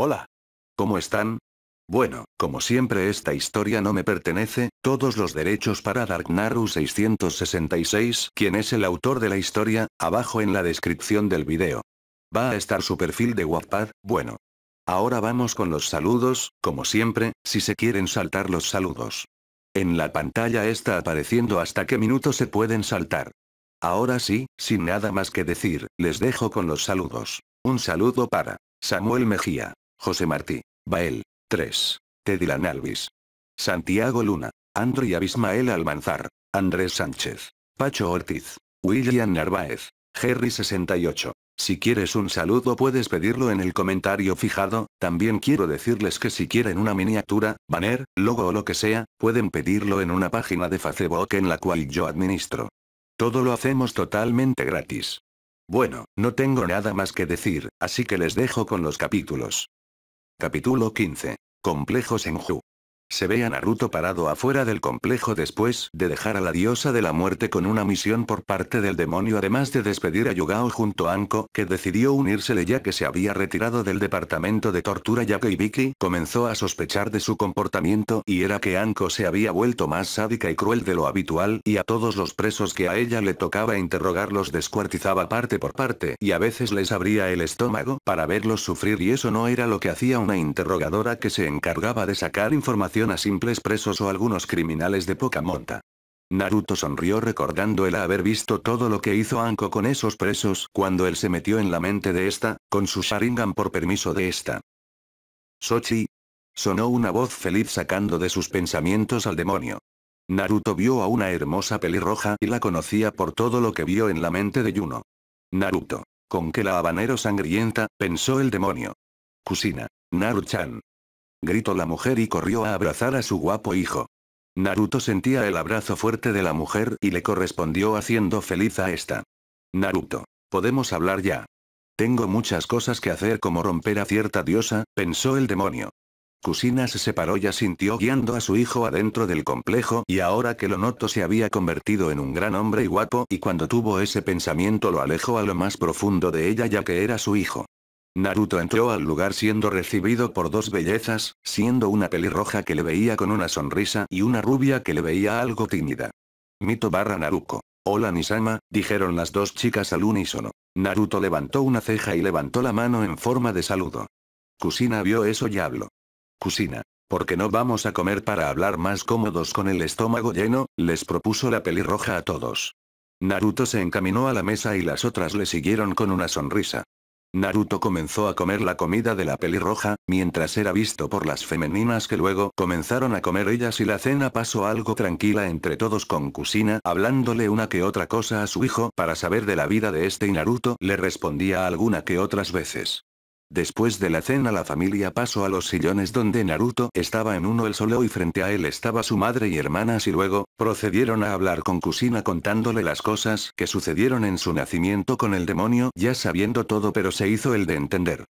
Hola. ¿Cómo están? Bueno, como siempre esta historia no me pertenece, todos los derechos para Dark Naru 666, quien es el autor de la historia, abajo en la descripción del video. Va a estar su perfil de Wattpad, bueno. Ahora vamos con los saludos, como siempre, si se quieren saltar los saludos. En la pantalla está apareciendo hasta qué minuto se pueden saltar. Ahora sí, sin nada más que decir, les dejo con los saludos. Un saludo para Samuel Mejía, José Martí. Bael. 3. Tedilan Alvis. Santiago Luna. Andri Abismael Almanzar. Andrés Sánchez. Pacho Ortiz. William Narváez. Jerry 68. Si quieres un saludo puedes pedirlo en el comentario fijado, también quiero decirles que si quieren una miniatura, banner, logo o lo que sea, pueden pedirlo en una página de Facebook en la cual yo administro. Todo lo hacemos totalmente gratis. Bueno, no tengo nada más que decir, así que les dejo con los capítulos. Capítulo 15. Complejos en Ju. Se ve a Naruto parado afuera del complejo después de dejar a la diosa de la muerte con una misión por parte del demonio además de despedir a Yugao junto a Anko que decidió unírsele ya que se había retirado del departamento de tortura ya que Ibiki comenzó a sospechar de su comportamiento y era que Anko se había vuelto más sádica y cruel de lo habitual y a todos los presos que a ella le tocaba interrogar los descuartizaba parte por parte y a veces les abría el estómago para verlos sufrir y eso no era lo que hacía una interrogadora que se encargaba de sacar información a simples presos o algunos criminales de poca monta. Naruto sonrió recordando el haber visto todo lo que hizo Anko con esos presos cuando él se metió en la mente de esta, con su Sharingan por permiso de esta. Sochi. Sonó una voz feliz sacando de sus pensamientos al demonio. Naruto vio a una hermosa pelirroja y la conocía por todo lo que vio en la mente de Yuno. Naruto. Con que la habanero sangrienta, pensó el demonio. Kusina. naruto chan gritó la mujer y corrió a abrazar a su guapo hijo. Naruto sentía el abrazo fuerte de la mujer y le correspondió haciendo feliz a esta. Naruto. Podemos hablar ya. Tengo muchas cosas que hacer como romper a cierta diosa, pensó el demonio. Kusina se separó y asintió guiando a su hijo adentro del complejo y ahora que lo noto se había convertido en un gran hombre y guapo y cuando tuvo ese pensamiento lo alejó a lo más profundo de ella ya que era su hijo. Naruto entró al lugar siendo recibido por dos bellezas, siendo una pelirroja que le veía con una sonrisa y una rubia que le veía algo tímida. Mito barra Naruko. Hola Nisama, dijeron las dos chicas al unísono. Naruto levantó una ceja y levantó la mano en forma de saludo. Kusina vio eso y habló. Kusina, ¿por qué no vamos a comer para hablar más cómodos con el estómago lleno? Les propuso la pelirroja a todos. Naruto se encaminó a la mesa y las otras le siguieron con una sonrisa. Naruto comenzó a comer la comida de la pelirroja, mientras era visto por las femeninas que luego comenzaron a comer ellas y la cena pasó algo tranquila entre todos con Kusina hablándole una que otra cosa a su hijo para saber de la vida de este y Naruto le respondía alguna que otras veces. Después de la cena la familia pasó a los sillones donde Naruto estaba en uno el solo y frente a él estaba su madre y hermanas y luego, procedieron a hablar con Kusina contándole las cosas que sucedieron en su nacimiento con el demonio ya sabiendo todo pero se hizo el de entender.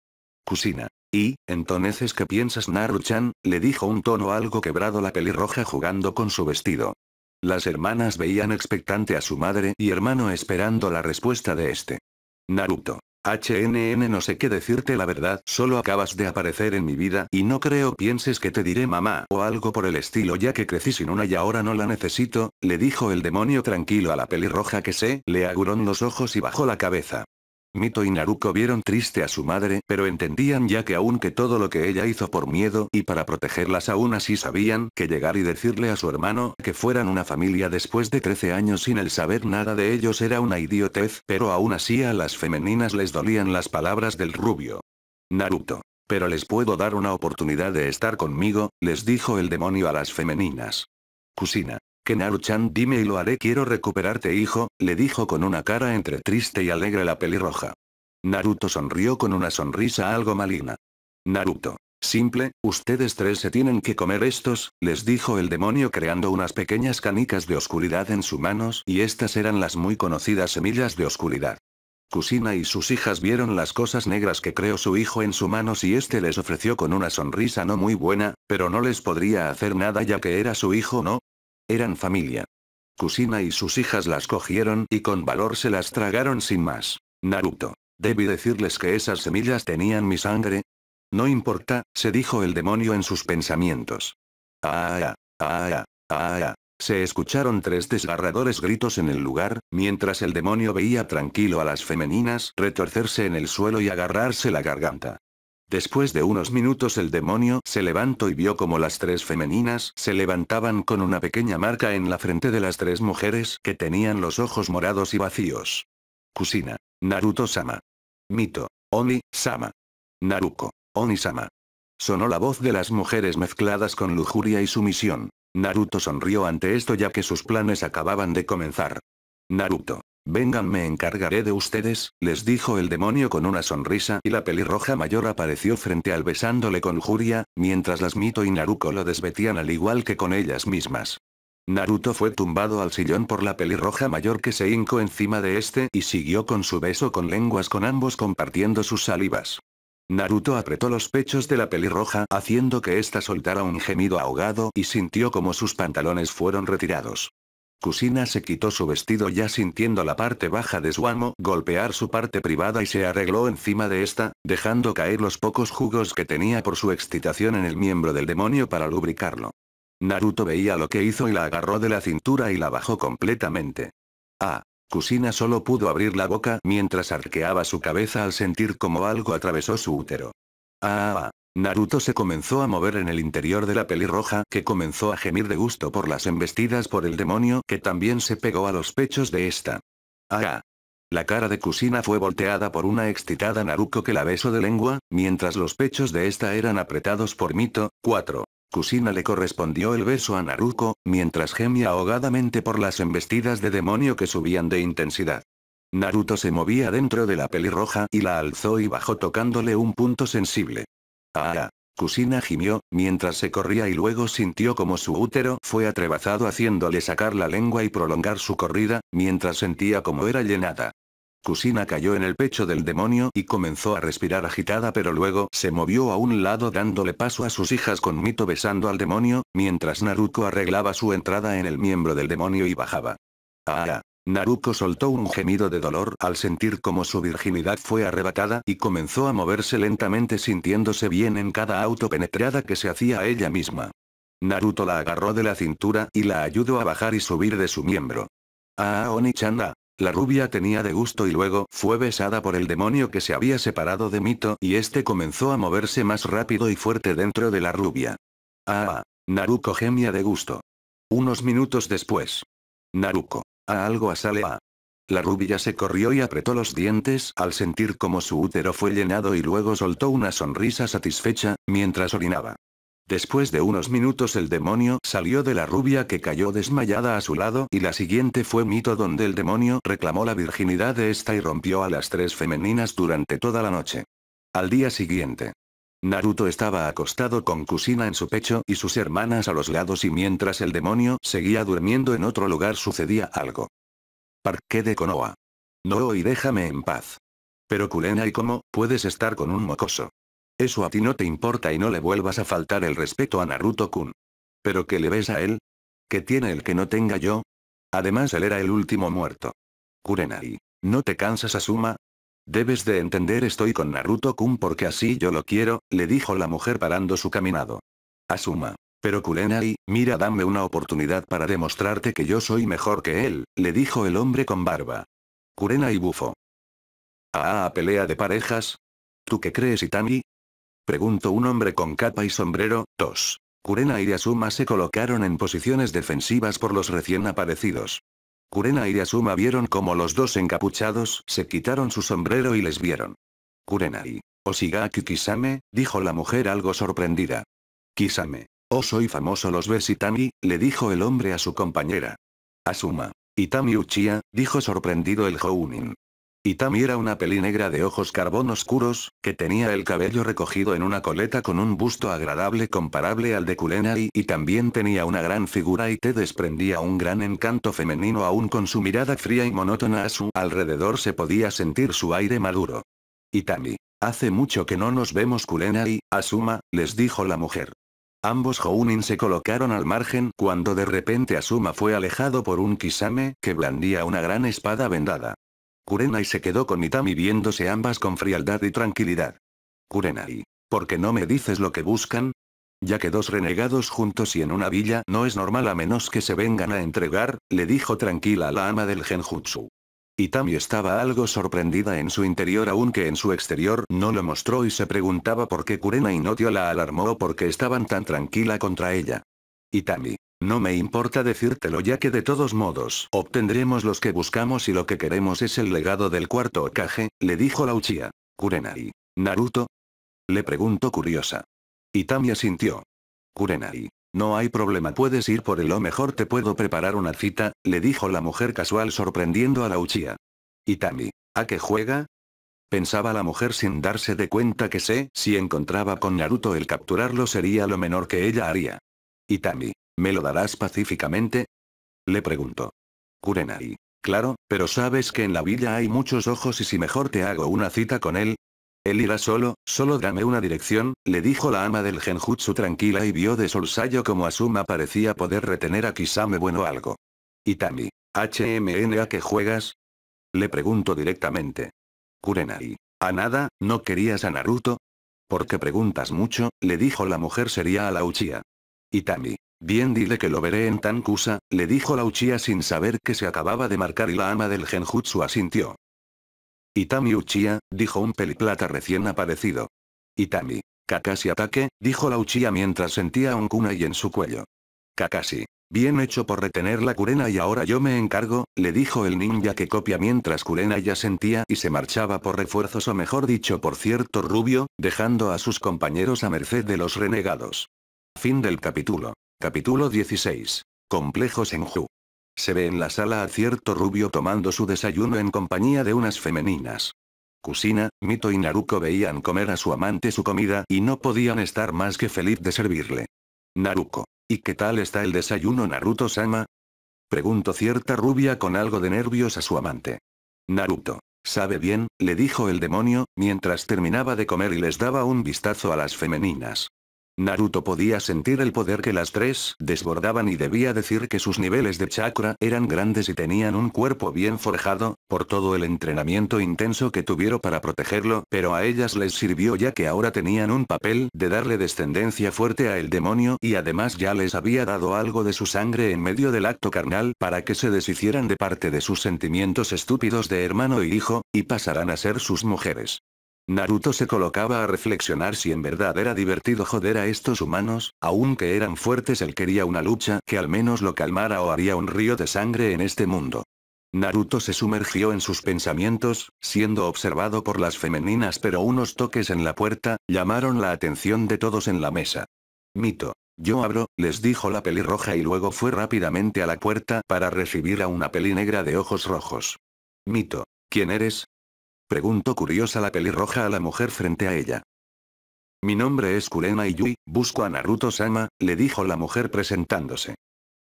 Kusina. Y, entonces ¿qué piensas naruto chan le dijo un tono algo quebrado la pelirroja jugando con su vestido. Las hermanas veían expectante a su madre y hermano esperando la respuesta de este. Naruto. HNN no sé qué decirte la verdad, solo acabas de aparecer en mi vida y no creo pienses que te diré mamá o algo por el estilo ya que crecí sin una y ahora no la necesito, le dijo el demonio tranquilo a la pelirroja que se le aguró en los ojos y bajó la cabeza. Mito y Naruko vieron triste a su madre, pero entendían ya que aunque todo lo que ella hizo por miedo y para protegerlas aún así sabían que llegar y decirle a su hermano que fueran una familia después de 13 años sin el saber nada de ellos era una idiotez, pero aún así a las femeninas les dolían las palabras del rubio. Naruto. Pero les puedo dar una oportunidad de estar conmigo, les dijo el demonio a las femeninas. Kusina. Kenaru-chan dime y lo haré quiero recuperarte hijo, le dijo con una cara entre triste y alegre la pelirroja. Naruto sonrió con una sonrisa algo maligna. Naruto. Simple, ustedes tres se tienen que comer estos, les dijo el demonio creando unas pequeñas canicas de oscuridad en sus manos y estas eran las muy conocidas semillas de oscuridad. Kusina y sus hijas vieron las cosas negras que creó su hijo en sus manos y este les ofreció con una sonrisa no muy buena, pero no les podría hacer nada ya que era su hijo no, eran familia. Kusina y sus hijas las cogieron y con valor se las tragaron sin más. Naruto. ¿Debí decirles que esas semillas tenían mi sangre? No importa, se dijo el demonio en sus pensamientos. Ah, ah, ah, ah, ah. Se escucharon tres desgarradores gritos en el lugar, mientras el demonio veía tranquilo a las femeninas retorcerse en el suelo y agarrarse la garganta. Después de unos minutos el demonio se levantó y vio como las tres femeninas se levantaban con una pequeña marca en la frente de las tres mujeres que tenían los ojos morados y vacíos. Kusina. Naruto-sama. Mito. Oni-sama. Naruko. Oni-sama. Sonó la voz de las mujeres mezcladas con lujuria y sumisión. Naruto sonrió ante esto ya que sus planes acababan de comenzar. Naruto. Vengan me encargaré de ustedes, les dijo el demonio con una sonrisa y la pelirroja mayor apareció frente al besándole con juria, mientras las Mito y Naruto lo desvetían al igual que con ellas mismas. Naruto fue tumbado al sillón por la pelirroja mayor que se hincó encima de este y siguió con su beso con lenguas con ambos compartiendo sus salivas. Naruto apretó los pechos de la pelirroja haciendo que ésta soltara un gemido ahogado y sintió como sus pantalones fueron retirados. Kusina se quitó su vestido ya sintiendo la parte baja de su amo golpear su parte privada y se arregló encima de esta, dejando caer los pocos jugos que tenía por su excitación en el miembro del demonio para lubricarlo. Naruto veía lo que hizo y la agarró de la cintura y la bajó completamente. Ah. Kusina solo pudo abrir la boca mientras arqueaba su cabeza al sentir como algo atravesó su útero. Ah, ah, ah. Naruto se comenzó a mover en el interior de la pelirroja que comenzó a gemir de gusto por las embestidas por el demonio que también se pegó a los pechos de esta. ¡Ah! La cara de Kusina fue volteada por una excitada Naruto que la besó de lengua, mientras los pechos de esta eran apretados por Mito. 4. Kusina le correspondió el beso a Naruko, mientras gemía ahogadamente por las embestidas de demonio que subían de intensidad. Naruto se movía dentro de la pelirroja y la alzó y bajó tocándole un punto sensible. Ah, gimió, mientras se corría y luego sintió como su útero fue atrebazado haciéndole sacar la lengua y prolongar su corrida, mientras sentía como era llenada. Kusina cayó en el pecho del demonio y comenzó a respirar agitada pero luego se movió a un lado dándole paso a sus hijas con Mito besando al demonio, mientras Naruto arreglaba su entrada en el miembro del demonio y bajaba. Ah, ah. Naruko soltó un gemido de dolor al sentir como su virginidad fue arrebatada y comenzó a moverse lentamente sintiéndose bien en cada auto penetrada que se hacía a ella misma. Naruto la agarró de la cintura y la ayudó a bajar y subir de su miembro. Ah, oni la rubia tenía de gusto y luego fue besada por el demonio que se había separado de Mito y este comenzó a moverse más rápido y fuerte dentro de la rubia. Ah, Naruko gemía de gusto. Unos minutos después. Naruko. A algo a a. La rubia se corrió y apretó los dientes al sentir como su útero fue llenado y luego soltó una sonrisa satisfecha, mientras orinaba. Después de unos minutos el demonio salió de la rubia que cayó desmayada a su lado y la siguiente fue mito donde el demonio reclamó la virginidad de esta y rompió a las tres femeninas durante toda la noche. Al día siguiente, Naruto estaba acostado con Kusina en su pecho y sus hermanas a los lados y mientras el demonio seguía durmiendo en otro lugar sucedía algo. Parque de Konoha. No y déjame en paz. Pero Kurenai, cómo, puedes estar con un mocoso. Eso a ti no te importa y no le vuelvas a faltar el respeto a Naruto-kun. ¿Pero qué le ves a él? ¿Qué tiene el que no tenga yo? Además él era el último muerto. Kurenai. ¿No te cansas Asuma? Debes de entender estoy con Naruto-kun porque así yo lo quiero, le dijo la mujer parando su caminado. Asuma. Pero Kurenai, mira dame una oportunidad para demostrarte que yo soy mejor que él, le dijo el hombre con barba. Kurenai bufó. Ah, pelea de parejas. ¿Tú qué crees Itami? Preguntó un hombre con capa y sombrero, tos. Kurenai y Asuma se colocaron en posiciones defensivas por los recién aparecidos. Kurena y Asuma vieron como los dos encapuchados se quitaron su sombrero y les vieron. Kurenai. y Oshigaki Kisame, dijo la mujer algo sorprendida. Kisame, oh soy famoso los ves Itami, le dijo el hombre a su compañera. Asuma. Itami Uchiha, dijo sorprendido el Jounin. Itami era una peli negra de ojos carbón oscuros, que tenía el cabello recogido en una coleta con un busto agradable comparable al de Kulenai y también tenía una gran figura y te desprendía un gran encanto femenino aún con su mirada fría y monótona a su alrededor se podía sentir su aire maduro. Itami. Hace mucho que no nos vemos y, Asuma, les dijo la mujer. Ambos Jounin se colocaron al margen cuando de repente Asuma fue alejado por un Kisame que blandía una gran espada vendada. Kurenai se quedó con Itami viéndose ambas con frialdad y tranquilidad. Kurenai, ¿por qué no me dices lo que buscan? Ya que dos renegados juntos y en una villa no es normal a menos que se vengan a entregar, le dijo tranquila la ama del genjutsu. Itami estaba algo sorprendida en su interior aunque en su exterior no lo mostró y se preguntaba por qué Kurenai no dio la alarmó o por qué estaban tan tranquila contra ella. Itami, no me importa decírtelo ya que de todos modos, obtendremos los que buscamos y lo que queremos es el legado del cuarto Okage, le dijo la Uchiha. Kurenai. ¿Naruto? Le preguntó curiosa. Itami asintió. Kurenai. No hay problema puedes ir por él o mejor te puedo preparar una cita, le dijo la mujer casual sorprendiendo a la Uchiha. Itami. ¿A qué juega? Pensaba la mujer sin darse de cuenta que sé, si encontraba con Naruto el capturarlo sería lo menor que ella haría. Itami. ¿Me lo darás pacíficamente? Le pregunto. Kurenai. Claro, pero sabes que en la villa hay muchos ojos y si mejor te hago una cita con él. Él irá solo, solo dame una dirección, le dijo la ama del genjutsu tranquila y vio de solsayo como Asuma parecía poder retener a Kisame bueno algo. Itami. ¿HMN a qué juegas? Le pregunto directamente. Kurenai. A nada, ¿no querías a Naruto? Porque preguntas mucho, le dijo la mujer sería a la Uchiha. Itami. Bien dile que lo veré en Tankusa, le dijo la Uchiha sin saber que se acababa de marcar y la ama del genjutsu asintió. Itami Uchiha, dijo un peliplata recién aparecido. Itami. Kakashi ataque, dijo la Uchiha mientras sentía un kunai en su cuello. Kakashi. Bien hecho por retener la kurenai y ahora yo me encargo, le dijo el ninja que copia mientras Kurena ya sentía y se marchaba por refuerzos o mejor dicho por cierto rubio, dejando a sus compañeros a merced de los renegados. Fin del capítulo. Capítulo 16. en Ju. Se ve en la sala a cierto rubio tomando su desayuno en compañía de unas femeninas. Kusina, Mito y Naruko veían comer a su amante su comida y no podían estar más que feliz de servirle. Naruko. ¿Y qué tal está el desayuno Naruto-sama? Preguntó cierta rubia con algo de nervios a su amante. Naruto. Sabe bien, le dijo el demonio, mientras terminaba de comer y les daba un vistazo a las femeninas. Naruto podía sentir el poder que las tres desbordaban y debía decir que sus niveles de chakra eran grandes y tenían un cuerpo bien forjado, por todo el entrenamiento intenso que tuvieron para protegerlo, pero a ellas les sirvió ya que ahora tenían un papel de darle descendencia fuerte a el demonio y además ya les había dado algo de su sangre en medio del acto carnal para que se deshicieran de parte de sus sentimientos estúpidos de hermano y hijo, y pasarán a ser sus mujeres. Naruto se colocaba a reflexionar si en verdad era divertido joder a estos humanos, aunque eran fuertes él quería una lucha que al menos lo calmara o haría un río de sangre en este mundo. Naruto se sumergió en sus pensamientos, siendo observado por las femeninas pero unos toques en la puerta, llamaron la atención de todos en la mesa. Mito. Yo abro, les dijo la pelirroja y luego fue rápidamente a la puerta para recibir a una peli negra de ojos rojos. Mito. ¿Quién eres? Preguntó curiosa la pelirroja a la mujer frente a ella. Mi nombre es Kurena Yui, busco a Naruto-sama, le dijo la mujer presentándose.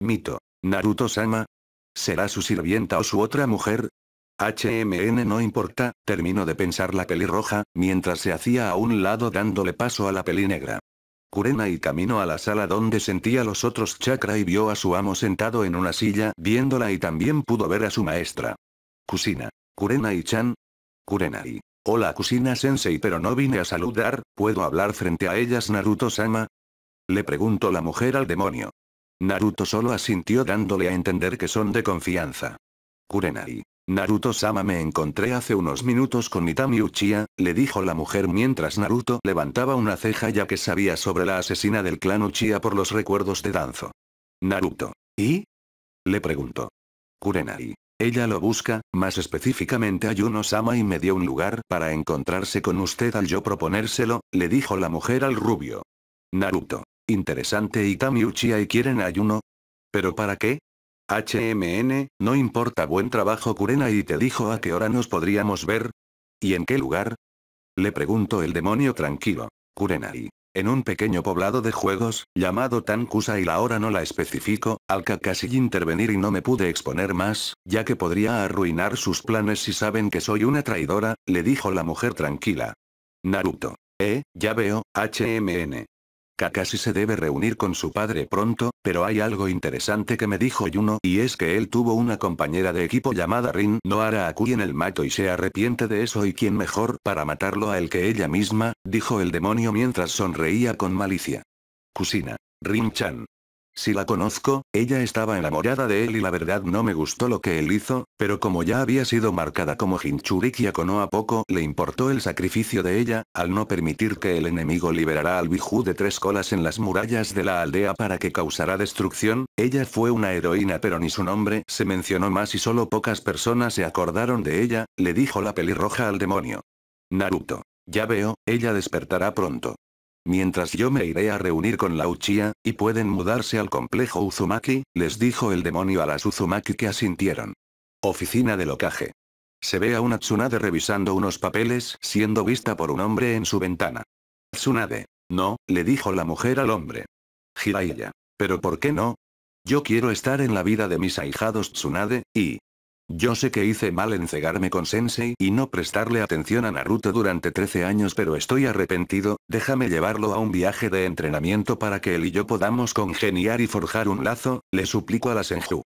Mito. Naruto-sama. ¿Será su sirvienta o su otra mujer? HMN no importa, terminó de pensar la pelirroja, mientras se hacía a un lado dándole paso a la pelinegra. Kurena y caminó a la sala donde sentía los otros chakra y vio a su amo sentado en una silla viéndola y también pudo ver a su maestra. Kusina. Kurena y Chan, Kurenai. Hola Kusina Sensei pero no vine a saludar, ¿puedo hablar frente a ellas Naruto-sama? Le preguntó la mujer al demonio. Naruto solo asintió dándole a entender que son de confianza. Kurenai. Naruto-sama me encontré hace unos minutos con Itami Uchiha, le dijo la mujer mientras Naruto levantaba una ceja ya que sabía sobre la asesina del clan Uchiha por los recuerdos de Danzo. Naruto. ¿Y? Le preguntó. Kurenai. Ella lo busca, más específicamente Ayuno Sama y me dio un lugar para encontrarse con usted al yo proponérselo, le dijo la mujer al rubio. Naruto. Interesante Itami Uchiha y quieren Ayuno. ¿Pero para qué? HMN, no importa buen trabajo Kurenai te dijo a qué hora nos podríamos ver. ¿Y en qué lugar? Le preguntó el demonio tranquilo. Kurenai. En un pequeño poblado de juegos, llamado Tankusa y la hora no la especifico, al Kakashi intervenir y no me pude exponer más, ya que podría arruinar sus planes si saben que soy una traidora, le dijo la mujer tranquila. Naruto. Eh, ya veo, HMN. Kakashi se debe reunir con su padre pronto, pero hay algo interesante que me dijo Yuno y es que él tuvo una compañera de equipo llamada Rin Noara Akui en el mato y se arrepiente de eso y quién mejor para matarlo a él que ella misma, dijo el demonio mientras sonreía con malicia. Kusina. Rin-chan. Si la conozco, ella estaba enamorada de él y la verdad no me gustó lo que él hizo, pero como ya había sido marcada como Hinchuriki Kono a poco le importó el sacrificio de ella, al no permitir que el enemigo liberara al Biju de tres colas en las murallas de la aldea para que causara destrucción, ella fue una heroína pero ni su nombre se mencionó más y solo pocas personas se acordaron de ella, le dijo la pelirroja al demonio. Naruto. Ya veo, ella despertará pronto. Mientras yo me iré a reunir con la Uchiha, y pueden mudarse al complejo Uzumaki, les dijo el demonio a las Uzumaki que asintieron. Oficina de locaje. Se ve a una Tsunade revisando unos papeles, siendo vista por un hombre en su ventana. Tsunade. No, le dijo la mujer al hombre. Jiraiya. ¿Pero por qué no? Yo quiero estar en la vida de mis ahijados Tsunade, y, yo sé que hice mal en cegarme con Sensei y no prestarle atención a Naruto durante 13 años pero estoy arrepentido, déjame llevarlo a un viaje de entrenamiento para que él y yo podamos congeniar y forjar un lazo, le suplico a la Senju.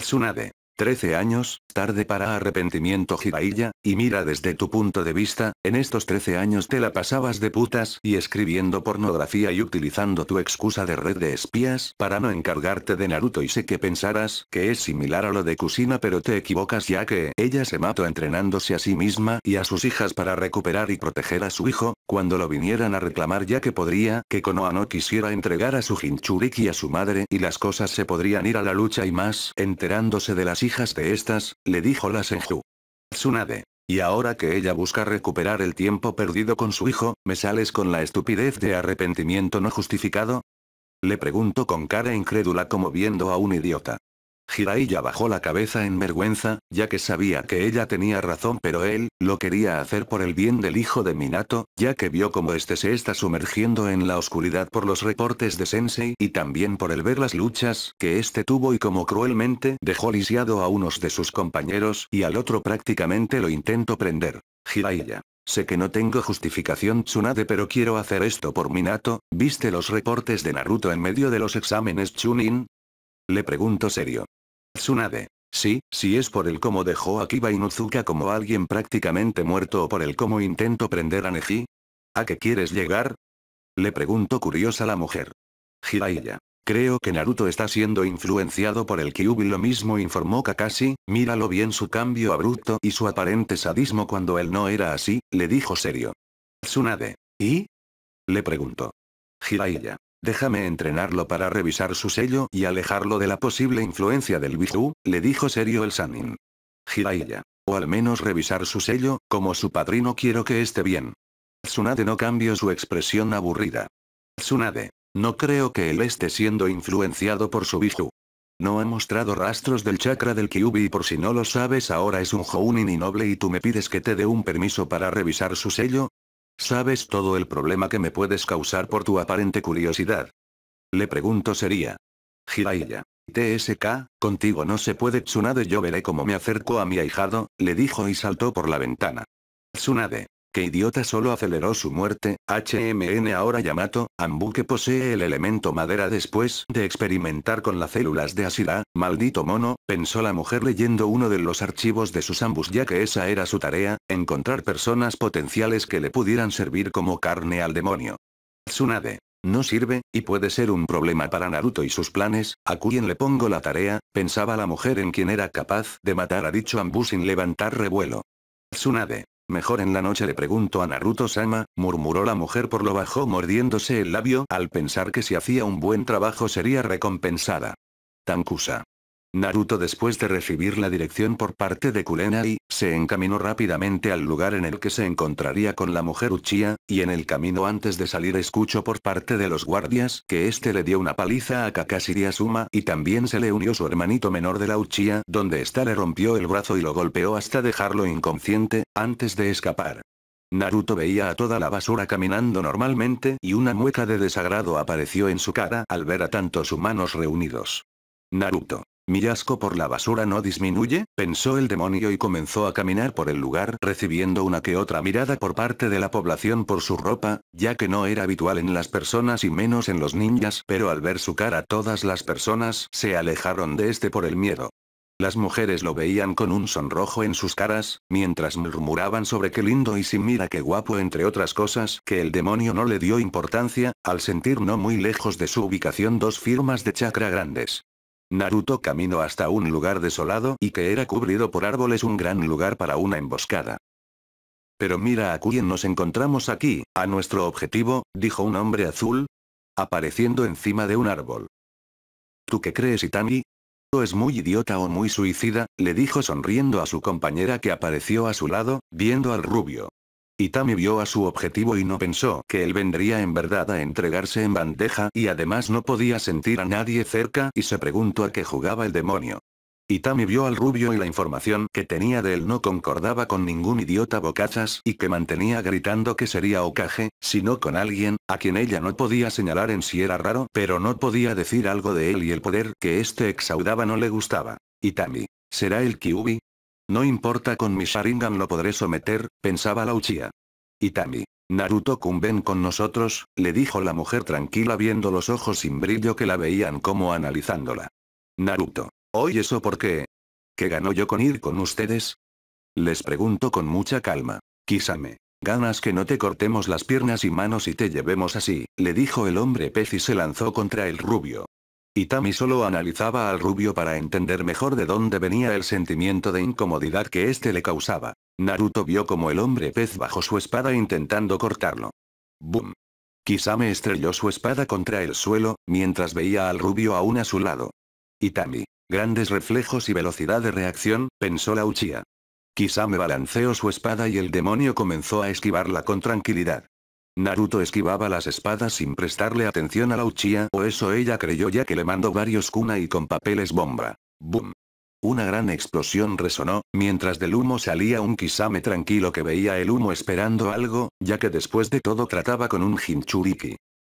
Tsunade. 13 años, tarde para arrepentimiento Jiraiya, y mira desde tu punto de vista, en estos 13 años te la pasabas de putas y escribiendo pornografía y utilizando tu excusa de red de espías para no encargarte de Naruto y sé que pensarás que es similar a lo de Kusina pero te equivocas ya que ella se mató entrenándose a sí misma y a sus hijas para recuperar y proteger a su hijo, cuando lo vinieran a reclamar ya que podría que Konoha no quisiera entregar a su Hinchuriki a su madre y las cosas se podrían ir a la lucha y más enterándose de las hijas de estas, le dijo la Senju. Tsunade. Y ahora que ella busca recuperar el tiempo perdido con su hijo, ¿me sales con la estupidez de arrepentimiento no justificado? Le pregunto con cara incrédula como viendo a un idiota. Jiraiya bajó la cabeza en vergüenza, ya que sabía que ella tenía razón pero él, lo quería hacer por el bien del hijo de Minato, ya que vio como este se está sumergiendo en la oscuridad por los reportes de Sensei y también por el ver las luchas que este tuvo y como cruelmente dejó lisiado a unos de sus compañeros y al otro prácticamente lo intentó prender. Jiraiya. Sé que no tengo justificación Tsunade pero quiero hacer esto por Minato, ¿viste los reportes de Naruto en medio de los exámenes Chunin? Le pregunto serio. Tsunade. Sí, si es por el cómo dejó a Kiba Inuzuka como alguien prácticamente muerto o por el cómo intento prender a Neji. ¿A qué quieres llegar? Le preguntó curiosa la mujer. Jiraiya. Creo que Naruto está siendo influenciado por el Kyubi lo mismo informó Kakashi, míralo bien su cambio abrupto y su aparente sadismo cuando él no era así, le dijo serio. Tsunade. ¿Y? Le preguntó. Jiraiya. Déjame entrenarlo para revisar su sello y alejarlo de la posible influencia del biju le dijo serio el Sanin. Jiraiya. O al menos revisar su sello, como su padrino quiero que esté bien. Tsunade no cambió su expresión aburrida. Tsunade. No creo que él esté siendo influenciado por su Biju. No ha mostrado rastros del chakra del Kyubi y por si no lo sabes ahora es un Jounin y noble y tú me pides que te dé un permiso para revisar su sello, ¿Sabes todo el problema que me puedes causar por tu aparente curiosidad? Le pregunto sería. Jiraiya. TSK, contigo no se puede Tsunade yo veré cómo me acerco a mi ahijado, le dijo y saltó por la ventana. Tsunade. Que idiota solo aceleró su muerte, HMN ahora Yamato, Ambu que posee el elemento madera después de experimentar con las células de Asira, maldito mono, pensó la mujer leyendo uno de los archivos de sus ambus ya que esa era su tarea, encontrar personas potenciales que le pudieran servir como carne al demonio. Tsunade. No sirve, y puede ser un problema para Naruto y sus planes, a quien le pongo la tarea, pensaba la mujer en quien era capaz de matar a dicho Ambu sin levantar revuelo. Tsunade. Mejor en la noche le pregunto a Naruto-sama, murmuró la mujer por lo bajo mordiéndose el labio al pensar que si hacía un buen trabajo sería recompensada. Tankusa. Naruto después de recibir la dirección por parte de Kurenai, se encaminó rápidamente al lugar en el que se encontraría con la mujer Uchiha, y en el camino antes de salir escuchó por parte de los guardias que este le dio una paliza a Kakashi Asuma y también se le unió su hermanito menor de la Uchiha, donde esta le rompió el brazo y lo golpeó hasta dejarlo inconsciente, antes de escapar. Naruto veía a toda la basura caminando normalmente y una mueca de desagrado apareció en su cara al ver a tantos humanos reunidos. Naruto. Mi por la basura no disminuye, pensó el demonio y comenzó a caminar por el lugar recibiendo una que otra mirada por parte de la población por su ropa, ya que no era habitual en las personas y menos en los ninjas, pero al ver su cara todas las personas se alejaron de este por el miedo. Las mujeres lo veían con un sonrojo en sus caras, mientras murmuraban sobre qué lindo y si mira qué guapo entre otras cosas que el demonio no le dio importancia, al sentir no muy lejos de su ubicación dos firmas de chakra grandes. Naruto caminó hasta un lugar desolado y que era cubrido por árboles un gran lugar para una emboscada. Pero mira a quién nos encontramos aquí, a nuestro objetivo, dijo un hombre azul, apareciendo encima de un árbol. ¿Tú qué crees Itami? ¿O es muy idiota o muy suicida, le dijo sonriendo a su compañera que apareció a su lado, viendo al rubio. Itami vio a su objetivo y no pensó que él vendría en verdad a entregarse en bandeja y además no podía sentir a nadie cerca y se preguntó a qué jugaba el demonio. Itami vio al rubio y la información que tenía de él no concordaba con ningún idiota bocachas y que mantenía gritando que sería Okage, sino con alguien, a quien ella no podía señalar en si era raro pero no podía decir algo de él y el poder que este exaudaba no le gustaba. Itami. ¿Será el Kiubi? No importa con mi Sharingan lo podré someter, pensaba la Uchiha. Itami. Naruto-kun ven con nosotros, le dijo la mujer tranquila viendo los ojos sin brillo que la veían como analizándola. Naruto. ¿Oye eso por qué? ¿Qué ganó yo con ir con ustedes? Les pregunto con mucha calma. Kisame. Ganas que no te cortemos las piernas y manos y te llevemos así, le dijo el hombre pez y se lanzó contra el rubio. Itami solo analizaba al rubio para entender mejor de dónde venía el sentimiento de incomodidad que éste le causaba. Naruto vio como el hombre pez bajo su espada intentando cortarlo. ¡Bum! Kisame estrelló su espada contra el suelo, mientras veía al rubio aún a su lado. Itami. Grandes reflejos y velocidad de reacción, pensó la Uchiha. Kisame balanceó su espada y el demonio comenzó a esquivarla con tranquilidad. Naruto esquivaba las espadas sin prestarle atención a la Uchiha o eso ella creyó ya que le mandó varios kuna y con papeles bomba. Boom. Una gran explosión resonó, mientras del humo salía un Kisame tranquilo que veía el humo esperando algo, ya que después de todo trataba con un Hinchuriki.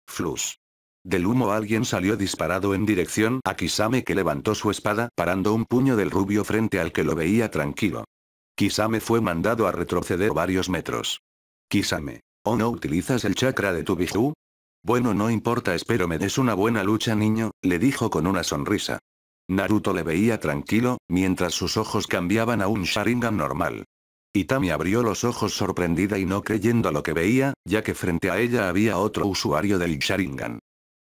Flus. Del humo alguien salió disparado en dirección a Kisame que levantó su espada parando un puño del rubio frente al que lo veía tranquilo. Kisame fue mandado a retroceder varios metros. Kisame. ¿O no utilizas el chakra de tu Biju? Bueno no importa espero me des una buena lucha niño, le dijo con una sonrisa. Naruto le veía tranquilo, mientras sus ojos cambiaban a un Sharingan normal. Itami abrió los ojos sorprendida y no creyendo lo que veía, ya que frente a ella había otro usuario del Sharingan.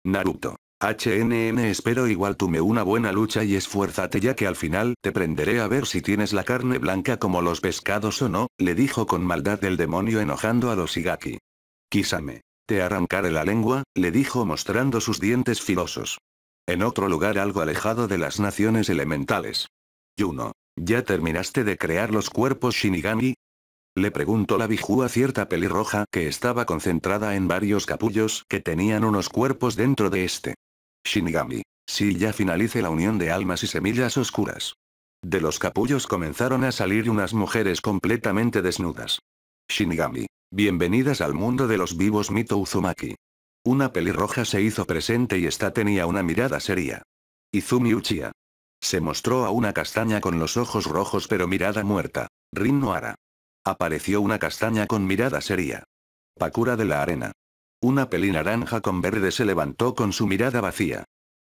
Naruto. HNN espero igual tume una buena lucha y esfuérzate ya que al final te prenderé a ver si tienes la carne blanca como los pescados o no, le dijo con maldad el demonio enojando a los Igaki. Kisame. Te arrancaré la lengua, le dijo mostrando sus dientes filosos. En otro lugar algo alejado de las naciones elementales. Yuno. ¿Ya terminaste de crear los cuerpos Shinigami? Le preguntó la Biju a cierta pelirroja que estaba concentrada en varios capullos que tenían unos cuerpos dentro de este. Shinigami. Si ya finalice la unión de almas y semillas oscuras. De los capullos comenzaron a salir unas mujeres completamente desnudas. Shinigami. Bienvenidas al mundo de los vivos Mito Uzumaki. Una pelirroja se hizo presente y esta tenía una mirada seria. Izumi Uchiha. Se mostró a una castaña con los ojos rojos pero mirada muerta. Rin Noara. Apareció una castaña con mirada seria. Pakura de la arena. Una peli naranja con verde se levantó con su mirada vacía.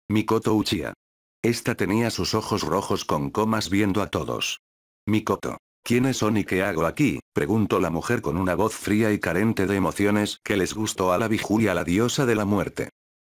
Mikoto Uchiha. Esta tenía sus ojos rojos con comas viendo a todos. Mikoto. ¿Quiénes son y qué hago aquí? preguntó la mujer con una voz fría y carente de emociones que les gustó a la Bijuria, la diosa de la muerte.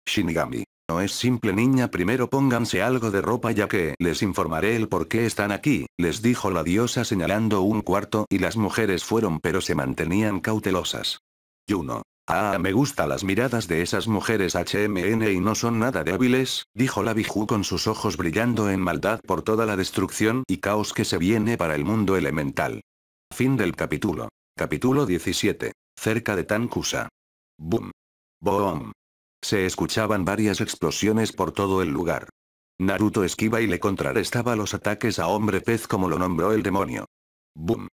Shinigami. No es simple niña primero pónganse algo de ropa ya que les informaré el por qué están aquí, les dijo la diosa señalando un cuarto y las mujeres fueron pero se mantenían cautelosas. Yuno. Ah, me gusta las miradas de esas mujeres HMN y no son nada débiles, dijo la Biju con sus ojos brillando en maldad por toda la destrucción y caos que se viene para el mundo elemental. Fin del capítulo. Capítulo 17. Cerca de Tankusa. Boom. Boom. Se escuchaban varias explosiones por todo el lugar. Naruto esquiva y le contrarrestaba los ataques a hombre pez como lo nombró el demonio. Boom.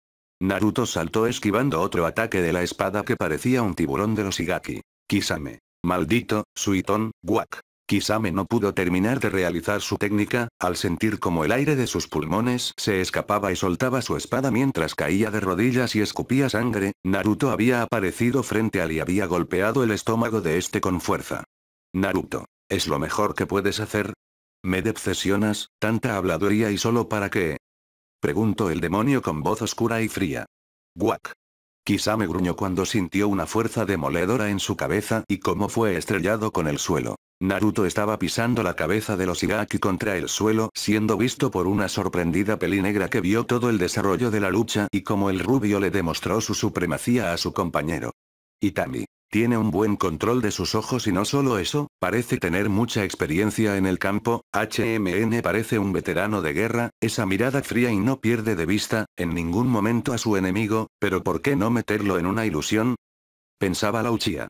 Naruto saltó esquivando otro ataque de la espada que parecía un tiburón de los Higaki. Kisame. Maldito, Suitón, guac. Kisame no pudo terminar de realizar su técnica, al sentir como el aire de sus pulmones se escapaba y soltaba su espada mientras caía de rodillas y escupía sangre, Naruto había aparecido frente al y había golpeado el estómago de este con fuerza. Naruto. ¿Es lo mejor que puedes hacer? Me decepcionas, tanta habladuría y solo para qué, Preguntó el demonio con voz oscura y fría. Guac. Quizá me gruñó cuando sintió una fuerza demoledora en su cabeza y cómo fue estrellado con el suelo. Naruto estaba pisando la cabeza de los Igaki contra el suelo, siendo visto por una sorprendida peli negra que vio todo el desarrollo de la lucha y cómo el rubio le demostró su supremacía a su compañero. Itami. Tiene un buen control de sus ojos y no solo eso, parece tener mucha experiencia en el campo, HMN parece un veterano de guerra, esa mirada fría y no pierde de vista, en ningún momento a su enemigo, pero ¿por qué no meterlo en una ilusión? Pensaba la Lauchia.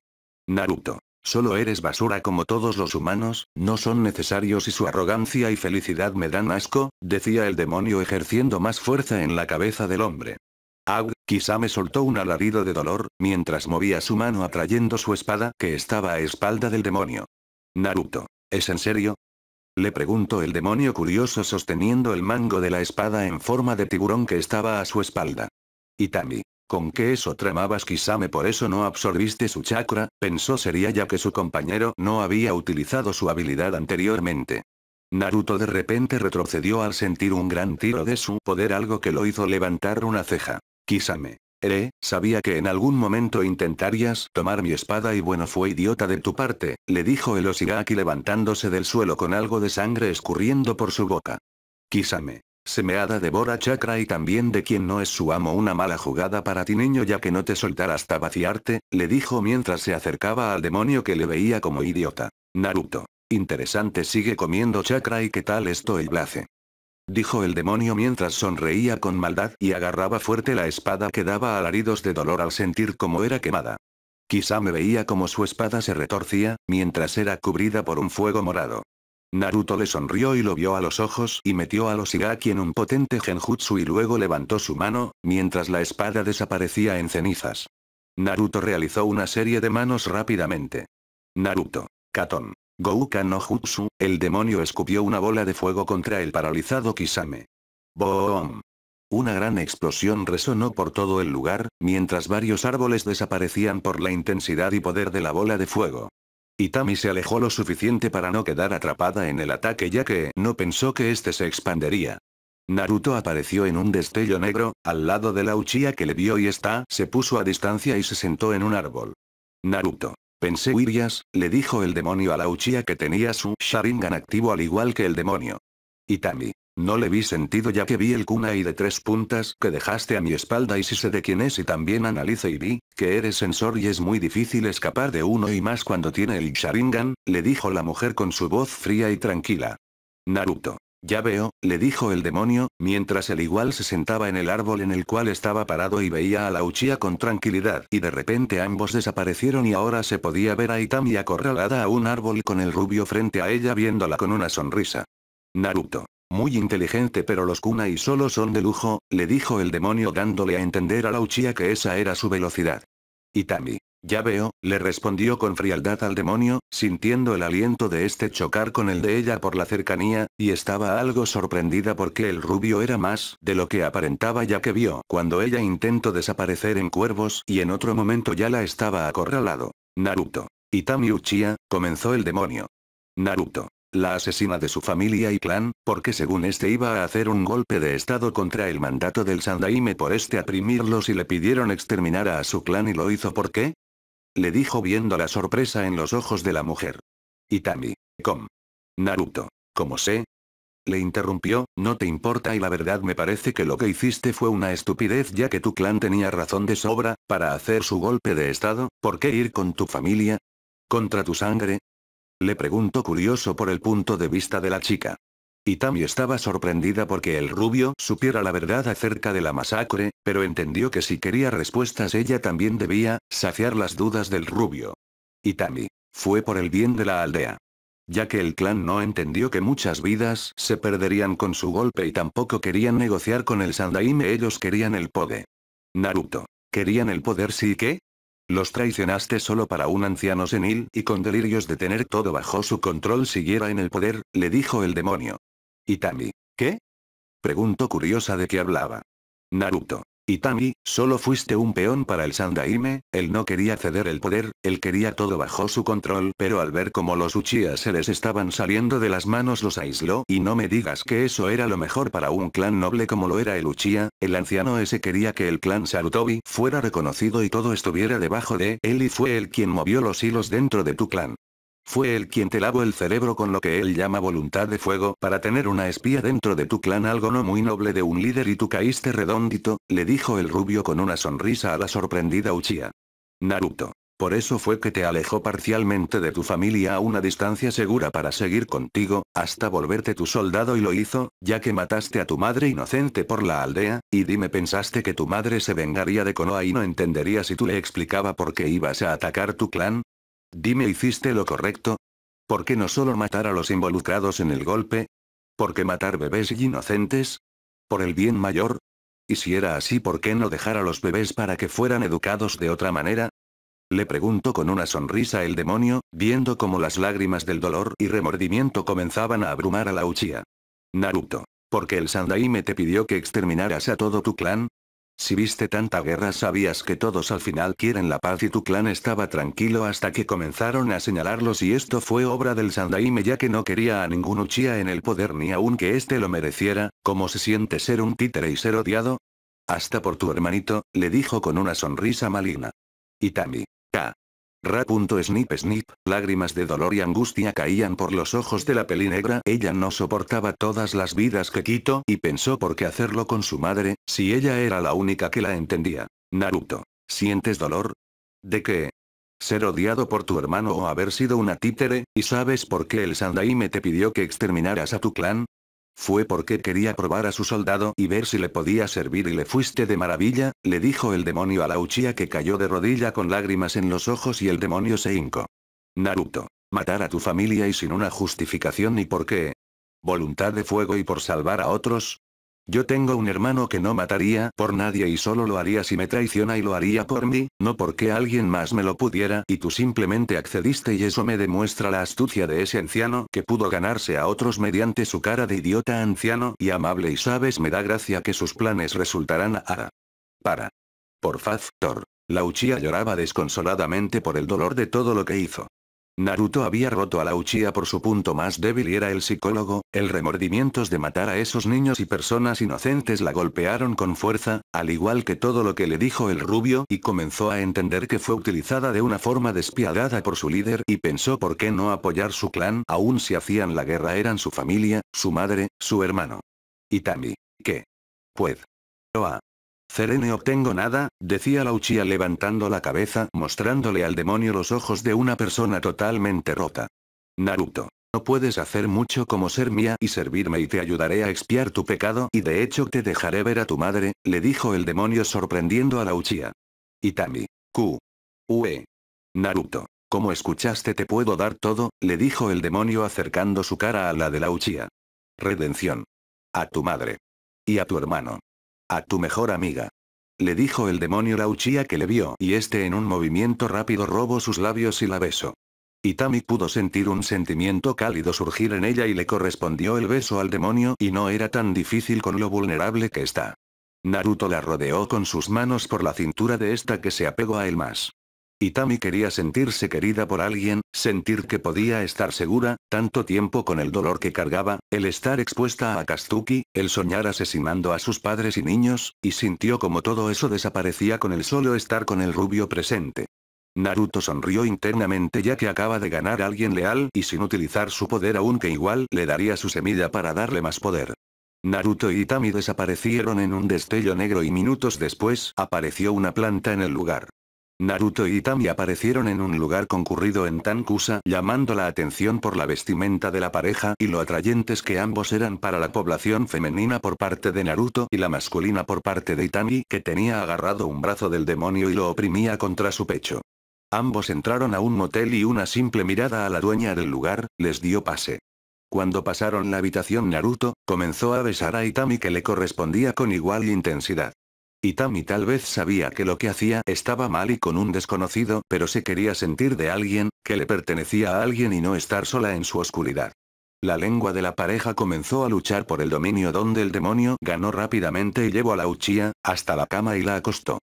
Naruto. Solo eres basura como todos los humanos, no son necesarios y su arrogancia y felicidad me dan asco, decía el demonio ejerciendo más fuerza en la cabeza del hombre. Aug, Kisame soltó un alarido de dolor, mientras movía su mano atrayendo su espada que estaba a espalda del demonio. Naruto. ¿Es en serio? Le preguntó el demonio curioso sosteniendo el mango de la espada en forma de tiburón que estaba a su espalda. Itami. ¿Con qué eso tramabas? Kisame por eso no absorbiste su chakra, pensó sería ya que su compañero no había utilizado su habilidad anteriormente. Naruto de repente retrocedió al sentir un gran tiro de su poder algo que lo hizo levantar una ceja. Quísame. Eh, sabía que en algún momento intentarías tomar mi espada y bueno fue idiota de tu parte, le dijo el Osigaki levantándose del suelo con algo de sangre escurriendo por su boca. Quísame. Semeada devora chakra y también de quien no es su amo una mala jugada para ti niño ya que no te soltará hasta vaciarte, le dijo mientras se acercaba al demonio que le veía como idiota. Naruto. Interesante sigue comiendo chakra y qué tal esto el blace dijo el demonio mientras sonreía con maldad y agarraba fuerte la espada que daba alaridos de dolor al sentir como era quemada. Quizá me veía como su espada se retorcía, mientras era cubrida por un fuego morado. Naruto le sonrió y lo vio a los ojos y metió a los Igaki en un potente genjutsu y luego levantó su mano, mientras la espada desaparecía en cenizas. Naruto realizó una serie de manos rápidamente. Naruto. Katon. Gouka no el demonio escupió una bola de fuego contra el paralizado Kisame. Boom. Una gran explosión resonó por todo el lugar, mientras varios árboles desaparecían por la intensidad y poder de la bola de fuego. Itami se alejó lo suficiente para no quedar atrapada en el ataque ya que no pensó que este se expandería. Naruto apareció en un destello negro, al lado de la Uchiha que le vio y está se puso a distancia y se sentó en un árbol. Naruto. Pensé Urias, le dijo el demonio a la Uchiha que tenía su Sharingan activo al igual que el demonio. Itami. No le vi sentido ya que vi el kunai de tres puntas que dejaste a mi espalda y si sé de quién es y también analice y vi, que eres sensor y es muy difícil escapar de uno y más cuando tiene el Sharingan, le dijo la mujer con su voz fría y tranquila. Naruto. Ya veo, le dijo el demonio, mientras el igual se sentaba en el árbol en el cual estaba parado y veía a la Uchiha con tranquilidad, y de repente ambos desaparecieron y ahora se podía ver a Itami acorralada a un árbol con el rubio frente a ella viéndola con una sonrisa. Naruto. Muy inteligente pero los kunai solo son de lujo, le dijo el demonio dándole a entender a la Uchiha que esa era su velocidad. Itami. Ya veo, le respondió con frialdad al demonio, sintiendo el aliento de este chocar con el de ella por la cercanía, y estaba algo sorprendida porque el rubio era más de lo que aparentaba ya que vio cuando ella intentó desaparecer en cuervos y en otro momento ya la estaba acorralado. Naruto. Itami Uchiha, comenzó el demonio. Naruto. La asesina de su familia y clan, porque según este iba a hacer un golpe de estado contra el mandato del Sandaime por este aprimirlos y le pidieron exterminar a su clan y lo hizo porque, le dijo viendo la sorpresa en los ojos de la mujer. Itami. Com. Naruto. ¿cómo sé. Le interrumpió, no te importa y la verdad me parece que lo que hiciste fue una estupidez ya que tu clan tenía razón de sobra, para hacer su golpe de estado, ¿por qué ir con tu familia? ¿Contra tu sangre? Le preguntó curioso por el punto de vista de la chica. Itami estaba sorprendida porque el rubio supiera la verdad acerca de la masacre, pero entendió que si quería respuestas ella también debía, saciar las dudas del rubio. Itami. Fue por el bien de la aldea. Ya que el clan no entendió que muchas vidas se perderían con su golpe y tampoco querían negociar con el Sandaime ellos querían el poder. Naruto. Querían el poder sí que, los traicionaste solo para un anciano senil y con delirios de tener todo bajo su control siguiera en el poder, le dijo el demonio. Itami. ¿Qué? Pregunto curiosa de qué hablaba. Naruto. Itami, solo fuiste un peón para el Sandaime, él no quería ceder el poder, él quería todo bajo su control pero al ver como los Uchiha se les estaban saliendo de las manos los aisló y no me digas que eso era lo mejor para un clan noble como lo era el Uchiha, el anciano ese quería que el clan Sarutobi fuera reconocido y todo estuviera debajo de él y fue él quien movió los hilos dentro de tu clan. Fue él quien te lavó el cerebro con lo que él llama voluntad de fuego para tener una espía dentro de tu clan algo no muy noble de un líder y tú caíste redondito, le dijo el rubio con una sonrisa a la sorprendida Uchiha. Naruto. Por eso fue que te alejó parcialmente de tu familia a una distancia segura para seguir contigo, hasta volverte tu soldado y lo hizo, ya que mataste a tu madre inocente por la aldea, y dime pensaste que tu madre se vengaría de Konoha y no entendería si tú le explicaba por qué ibas a atacar tu clan, Dime ¿hiciste lo correcto? ¿Por qué no solo matar a los involucrados en el golpe? ¿Por qué matar bebés inocentes? ¿Por el bien mayor? Y si era así, ¿por qué no dejar a los bebés para que fueran educados de otra manera? Le preguntó con una sonrisa el demonio, viendo como las lágrimas del dolor y remordimiento comenzaban a abrumar a la Uchiha. Naruto, ¿por qué el Sandaime te pidió que exterminaras a todo tu clan? Si viste tanta guerra sabías que todos al final quieren la paz y tu clan estaba tranquilo hasta que comenzaron a señalarlos y esto fue obra del Sandaime ya que no quería a ningún Uchiha en el poder ni aun que este lo mereciera, ¿cómo se siente ser un títere y ser odiado? Hasta por tu hermanito, le dijo con una sonrisa maligna. Itami. K. Ra.Snip Snip snip, lágrimas de dolor y angustia caían por los ojos de la peli negra, Ella no soportaba todas las vidas que quitó y pensó por qué hacerlo con su madre, si ella era la única que la entendía. Naruto. ¿Sientes dolor? ¿De qué? Ser odiado por tu hermano o haber sido una títere, ¿y sabes por qué el Sandaime te pidió que exterminaras a tu clan? Fue porque quería probar a su soldado y ver si le podía servir y le fuiste de maravilla, le dijo el demonio a la Uchiha que cayó de rodilla con lágrimas en los ojos y el demonio se hincó. Naruto. Matar a tu familia y sin una justificación ni por qué. Voluntad de fuego y por salvar a otros, yo tengo un hermano que no mataría por nadie y solo lo haría si me traiciona y lo haría por mí, no porque alguien más me lo pudiera y tú simplemente accediste y eso me demuestra la astucia de ese anciano que pudo ganarse a otros mediante su cara de idiota anciano y amable y sabes me da gracia que sus planes resultarán a... para. Por Faz, Thor. La uchía lloraba desconsoladamente por el dolor de todo lo que hizo. Naruto había roto a la Uchiha por su punto más débil y era el psicólogo, el remordimientos de matar a esos niños y personas inocentes la golpearon con fuerza, al igual que todo lo que le dijo el rubio y comenzó a entender que fue utilizada de una forma despiadada por su líder y pensó por qué no apoyar su clan aún si hacían la guerra eran su familia, su madre, su hermano. Itami. ¿Qué? Pues. Oa. Serene obtengo nada, decía la uchía levantando la cabeza mostrándole al demonio los ojos de una persona totalmente rota. Naruto. No puedes hacer mucho como ser mía y servirme y te ayudaré a expiar tu pecado y de hecho te dejaré ver a tu madre, le dijo el demonio sorprendiendo a la uchía. Itami. Q. Ue. Naruto. Como escuchaste te puedo dar todo, le dijo el demonio acercando su cara a la de la uchía. Redención. A tu madre. Y a tu hermano. A tu mejor amiga. Le dijo el demonio Lauchia que le vio y este en un movimiento rápido robó sus labios y la besó. Itami pudo sentir un sentimiento cálido surgir en ella y le correspondió el beso al demonio y no era tan difícil con lo vulnerable que está. Naruto la rodeó con sus manos por la cintura de esta que se apegó a él más. Itami quería sentirse querida por alguien, sentir que podía estar segura, tanto tiempo con el dolor que cargaba, el estar expuesta a Kastuki, el soñar asesinando a sus padres y niños, y sintió como todo eso desaparecía con el solo estar con el rubio presente. Naruto sonrió internamente ya que acaba de ganar a alguien leal y sin utilizar su poder aún que igual le daría su semilla para darle más poder. Naruto y Itami desaparecieron en un destello negro y minutos después apareció una planta en el lugar. Naruto y Itami aparecieron en un lugar concurrido en Tankusa, llamando la atención por la vestimenta de la pareja y lo atrayentes que ambos eran para la población femenina por parte de Naruto y la masculina por parte de Itami, que tenía agarrado un brazo del demonio y lo oprimía contra su pecho. Ambos entraron a un motel y una simple mirada a la dueña del lugar, les dio pase. Cuando pasaron la habitación Naruto, comenzó a besar a Itami que le correspondía con igual intensidad. Itami tal vez sabía que lo que hacía estaba mal y con un desconocido, pero se quería sentir de alguien, que le pertenecía a alguien y no estar sola en su oscuridad. La lengua de la pareja comenzó a luchar por el dominio donde el demonio ganó rápidamente y llevó a la Uchiha, hasta la cama y la acostó.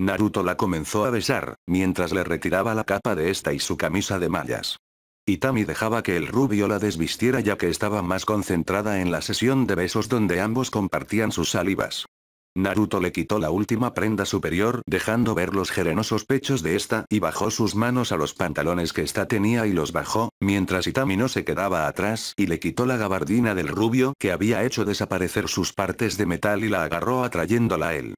Naruto la comenzó a besar, mientras le retiraba la capa de esta y su camisa de mallas. Itami dejaba que el rubio la desvistiera ya que estaba más concentrada en la sesión de besos donde ambos compartían sus salivas. Naruto le quitó la última prenda superior dejando ver los jerenosos pechos de esta y bajó sus manos a los pantalones que esta tenía y los bajó, mientras Itami no se quedaba atrás y le quitó la gabardina del rubio que había hecho desaparecer sus partes de metal y la agarró atrayéndola a él.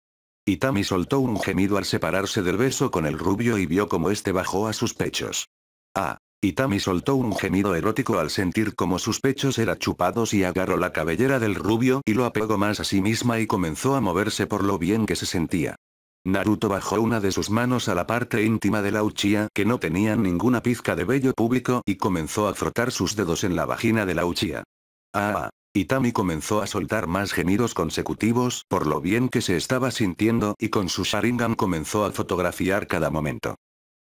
Itami soltó un gemido al separarse del beso con el rubio y vio como este bajó a sus pechos. Ah, Itami soltó un gemido erótico al sentir como sus pechos eran chupados y agarró la cabellera del rubio y lo apegó más a sí misma y comenzó a moverse por lo bien que se sentía. Naruto bajó una de sus manos a la parte íntima de la Uchiha que no tenía ninguna pizca de vello público y comenzó a frotar sus dedos en la vagina de la Uchiha. Ah, Itami comenzó a soltar más gemidos consecutivos por lo bien que se estaba sintiendo y con su Sharingan comenzó a fotografiar cada momento.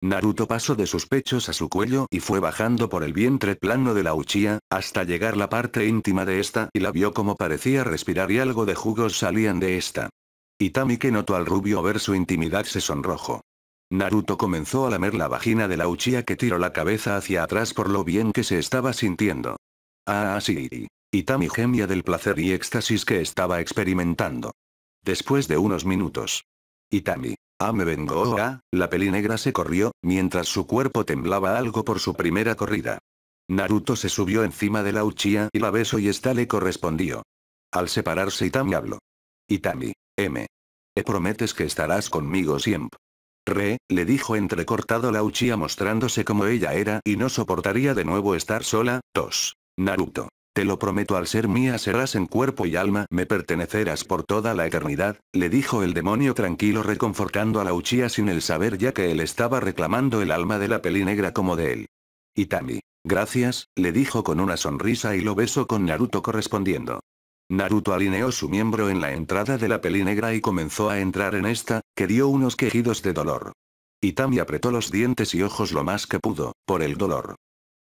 Naruto pasó de sus pechos a su cuello y fue bajando por el vientre plano de la Uchiha, hasta llegar la parte íntima de esta y la vio como parecía respirar y algo de jugos salían de esta. Itami que notó al rubio ver su intimidad se sonrojó. Naruto comenzó a lamer la vagina de la Uchiha que tiró la cabeza hacia atrás por lo bien que se estaba sintiendo. Ah, sí. Itami gemía del placer y éxtasis que estaba experimentando. Después de unos minutos. Itami. Ah, me vengo Bengoa, la negra se corrió, mientras su cuerpo temblaba algo por su primera corrida. Naruto se subió encima de la Uchiha y la beso y esta le correspondió. Al separarse Itami habló. Itami, M. ¿E prometes que estarás conmigo siempre? Re, le dijo entrecortado la Uchiha mostrándose como ella era y no soportaría de nuevo estar sola, tos. Naruto. Te lo prometo al ser mía serás en cuerpo y alma, me pertenecerás por toda la eternidad, le dijo el demonio tranquilo reconfortando a la Uchiha sin el saber ya que él estaba reclamando el alma de la peli negra como de él. Itami. Gracias, le dijo con una sonrisa y lo besó con Naruto correspondiendo. Naruto alineó su miembro en la entrada de la peli negra y comenzó a entrar en esta, que dio unos quejidos de dolor. Itami apretó los dientes y ojos lo más que pudo, por el dolor.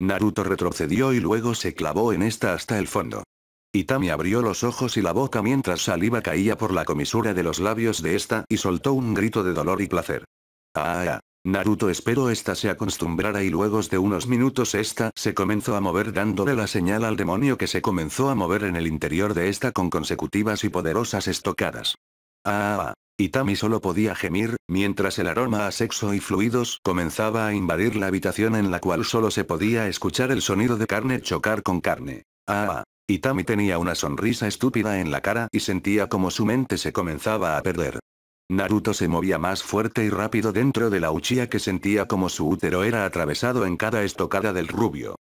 Naruto retrocedió y luego se clavó en esta hasta el fondo. Itami abrió los ojos y la boca mientras saliva caía por la comisura de los labios de esta y soltó un grito de dolor y placer. Ah, ah Naruto espero esta se acostumbrara y luego de unos minutos esta se comenzó a mover dándole la señal al demonio que se comenzó a mover en el interior de esta con consecutivas y poderosas estocadas. ah. ah Itami solo podía gemir, mientras el aroma a sexo y fluidos comenzaba a invadir la habitación en la cual solo se podía escuchar el sonido de carne chocar con carne. Ah, Itami ah. tenía una sonrisa estúpida en la cara y sentía como su mente se comenzaba a perder. Naruto se movía más fuerte y rápido dentro de la Uchiha que sentía como su útero era atravesado en cada estocada del rubio.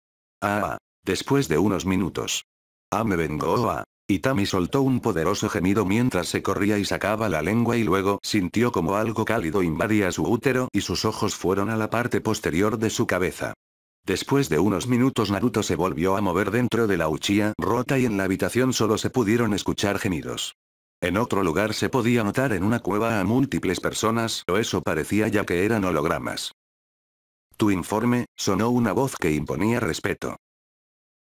Ah, ah. después de unos minutos. Ah, me vengo oh, ah. Itami soltó un poderoso gemido mientras se corría y sacaba la lengua y luego sintió como algo cálido invadía su útero y sus ojos fueron a la parte posterior de su cabeza. Después de unos minutos Naruto se volvió a mover dentro de la Uchiha rota y en la habitación solo se pudieron escuchar gemidos. En otro lugar se podía notar en una cueva a múltiples personas o eso parecía ya que eran hologramas. Tu informe, sonó una voz que imponía respeto.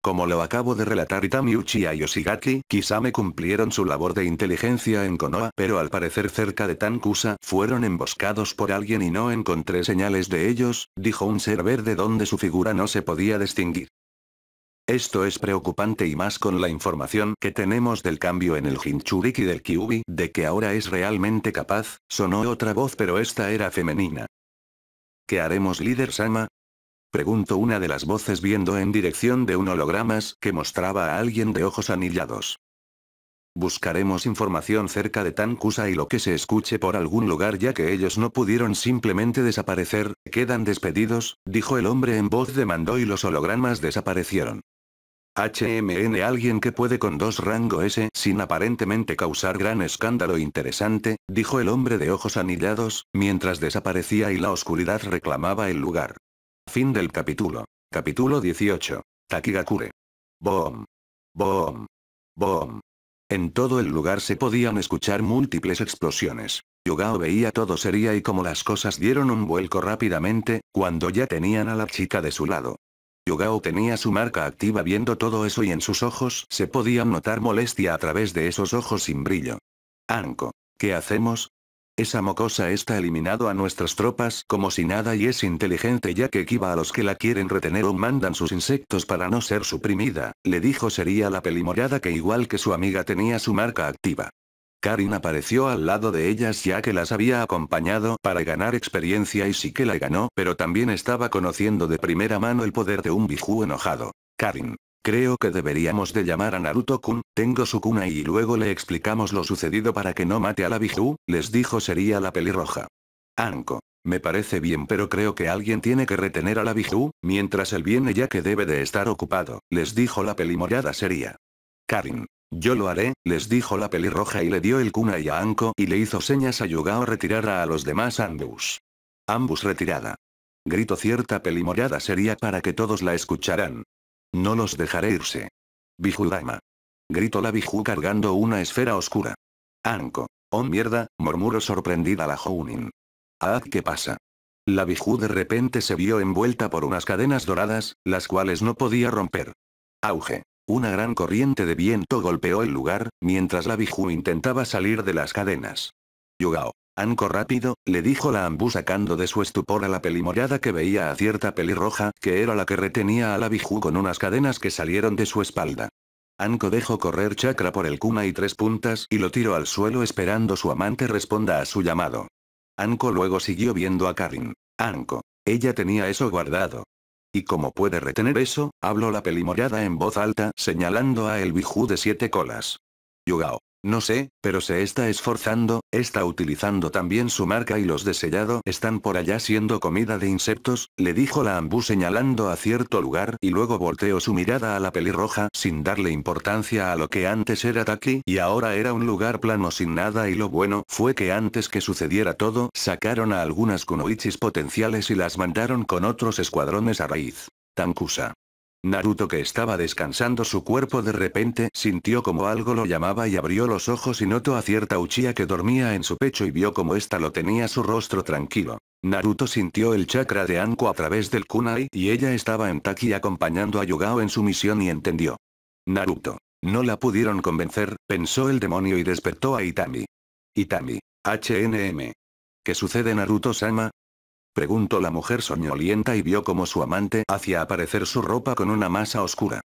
Como lo acabo de relatar Itamiuchi Uchiha y Yoshigaki, Kisame cumplieron su labor de inteligencia en Konoha pero al parecer cerca de Tankusa fueron emboscados por alguien y no encontré señales de ellos, dijo un ser verde donde su figura no se podía distinguir. Esto es preocupante y más con la información que tenemos del cambio en el Hinchuriki del Kyubi, de que ahora es realmente capaz, sonó otra voz pero esta era femenina. ¿Qué haremos líder Sama? Preguntó una de las voces viendo en dirección de un hologramas que mostraba a alguien de ojos anillados. Buscaremos información cerca de Tancusa y lo que se escuche por algún lugar ya que ellos no pudieron simplemente desaparecer, quedan despedidos, dijo el hombre en voz de Mando y los hologramas desaparecieron. HMN alguien que puede con dos rango S sin aparentemente causar gran escándalo interesante, dijo el hombre de ojos anillados, mientras desaparecía y la oscuridad reclamaba el lugar. Fin del capítulo. Capítulo 18. Takigakure. Bom, bom, bom. En todo el lugar se podían escuchar múltiples explosiones. Yugao veía todo sería y como las cosas dieron un vuelco rápidamente, cuando ya tenían a la chica de su lado. Yugao tenía su marca activa viendo todo eso y en sus ojos se podían notar molestia a través de esos ojos sin brillo. Anko. ¿Qué hacemos? Esa mocosa está eliminado a nuestras tropas como si nada y es inteligente ya que equiva a los que la quieren retener o mandan sus insectos para no ser suprimida, le dijo sería la pelimorada que igual que su amiga tenía su marca activa. Karin apareció al lado de ellas ya que las había acompañado para ganar experiencia y sí que la ganó pero también estaba conociendo de primera mano el poder de un bijú enojado. Karin. Creo que deberíamos de llamar a Naruto-kun, tengo su cuna y luego le explicamos lo sucedido para que no mate a la Biju, les dijo sería la pelirroja. Anko. Me parece bien pero creo que alguien tiene que retener a la Biju, mientras él viene ya que debe de estar ocupado, les dijo la pelimorada sería. Karin. Yo lo haré, les dijo la pelirroja y le dio el cuna y a Anko y le hizo señas a Yugao retirar a los demás Ambus. Ambus retirada. Grito cierta pelimorada sería para que todos la escucharan. No los dejaré irse. Bijudama. Gritó la Biju cargando una esfera oscura. Anko. Oh mierda, murmuró sorprendida la Hounin. Ah, ¿qué pasa? La Biju de repente se vio envuelta por unas cadenas doradas, las cuales no podía romper. Auge. Una gran corriente de viento golpeó el lugar, mientras la Biju intentaba salir de las cadenas. Yugao. Anko rápido, le dijo la ambu sacando de su estupor a la pelimorada que veía a cierta pelirroja, que era la que retenía a la biju con unas cadenas que salieron de su espalda. Anko dejó correr chakra por el kuma y tres puntas y lo tiró al suelo esperando su amante responda a su llamado. Anko luego siguió viendo a Karin. Anko. Ella tenía eso guardado. ¿Y como puede retener eso? Habló la pelimorada en voz alta señalando a el bijú de siete colas. Yugao. No sé, pero se está esforzando, está utilizando también su marca y los de sellado están por allá siendo comida de insectos, le dijo la ambu señalando a cierto lugar y luego volteó su mirada a la pelirroja sin darle importancia a lo que antes era Taki y ahora era un lugar plano sin nada y lo bueno fue que antes que sucediera todo sacaron a algunas kunoichis potenciales y las mandaron con otros escuadrones a raíz. Tankusa. Naruto que estaba descansando su cuerpo de repente sintió como algo lo llamaba y abrió los ojos y notó a cierta Uchiha que dormía en su pecho y vio como esta lo tenía su rostro tranquilo. Naruto sintió el chakra de Anko a través del kunai y ella estaba en Taki acompañando a Yugao en su misión y entendió. Naruto. No la pudieron convencer, pensó el demonio y despertó a Itami. Itami. HNM. ¿Qué sucede Naruto-sama? Preguntó la mujer soñolienta y vio como su amante hacía aparecer su ropa con una masa oscura.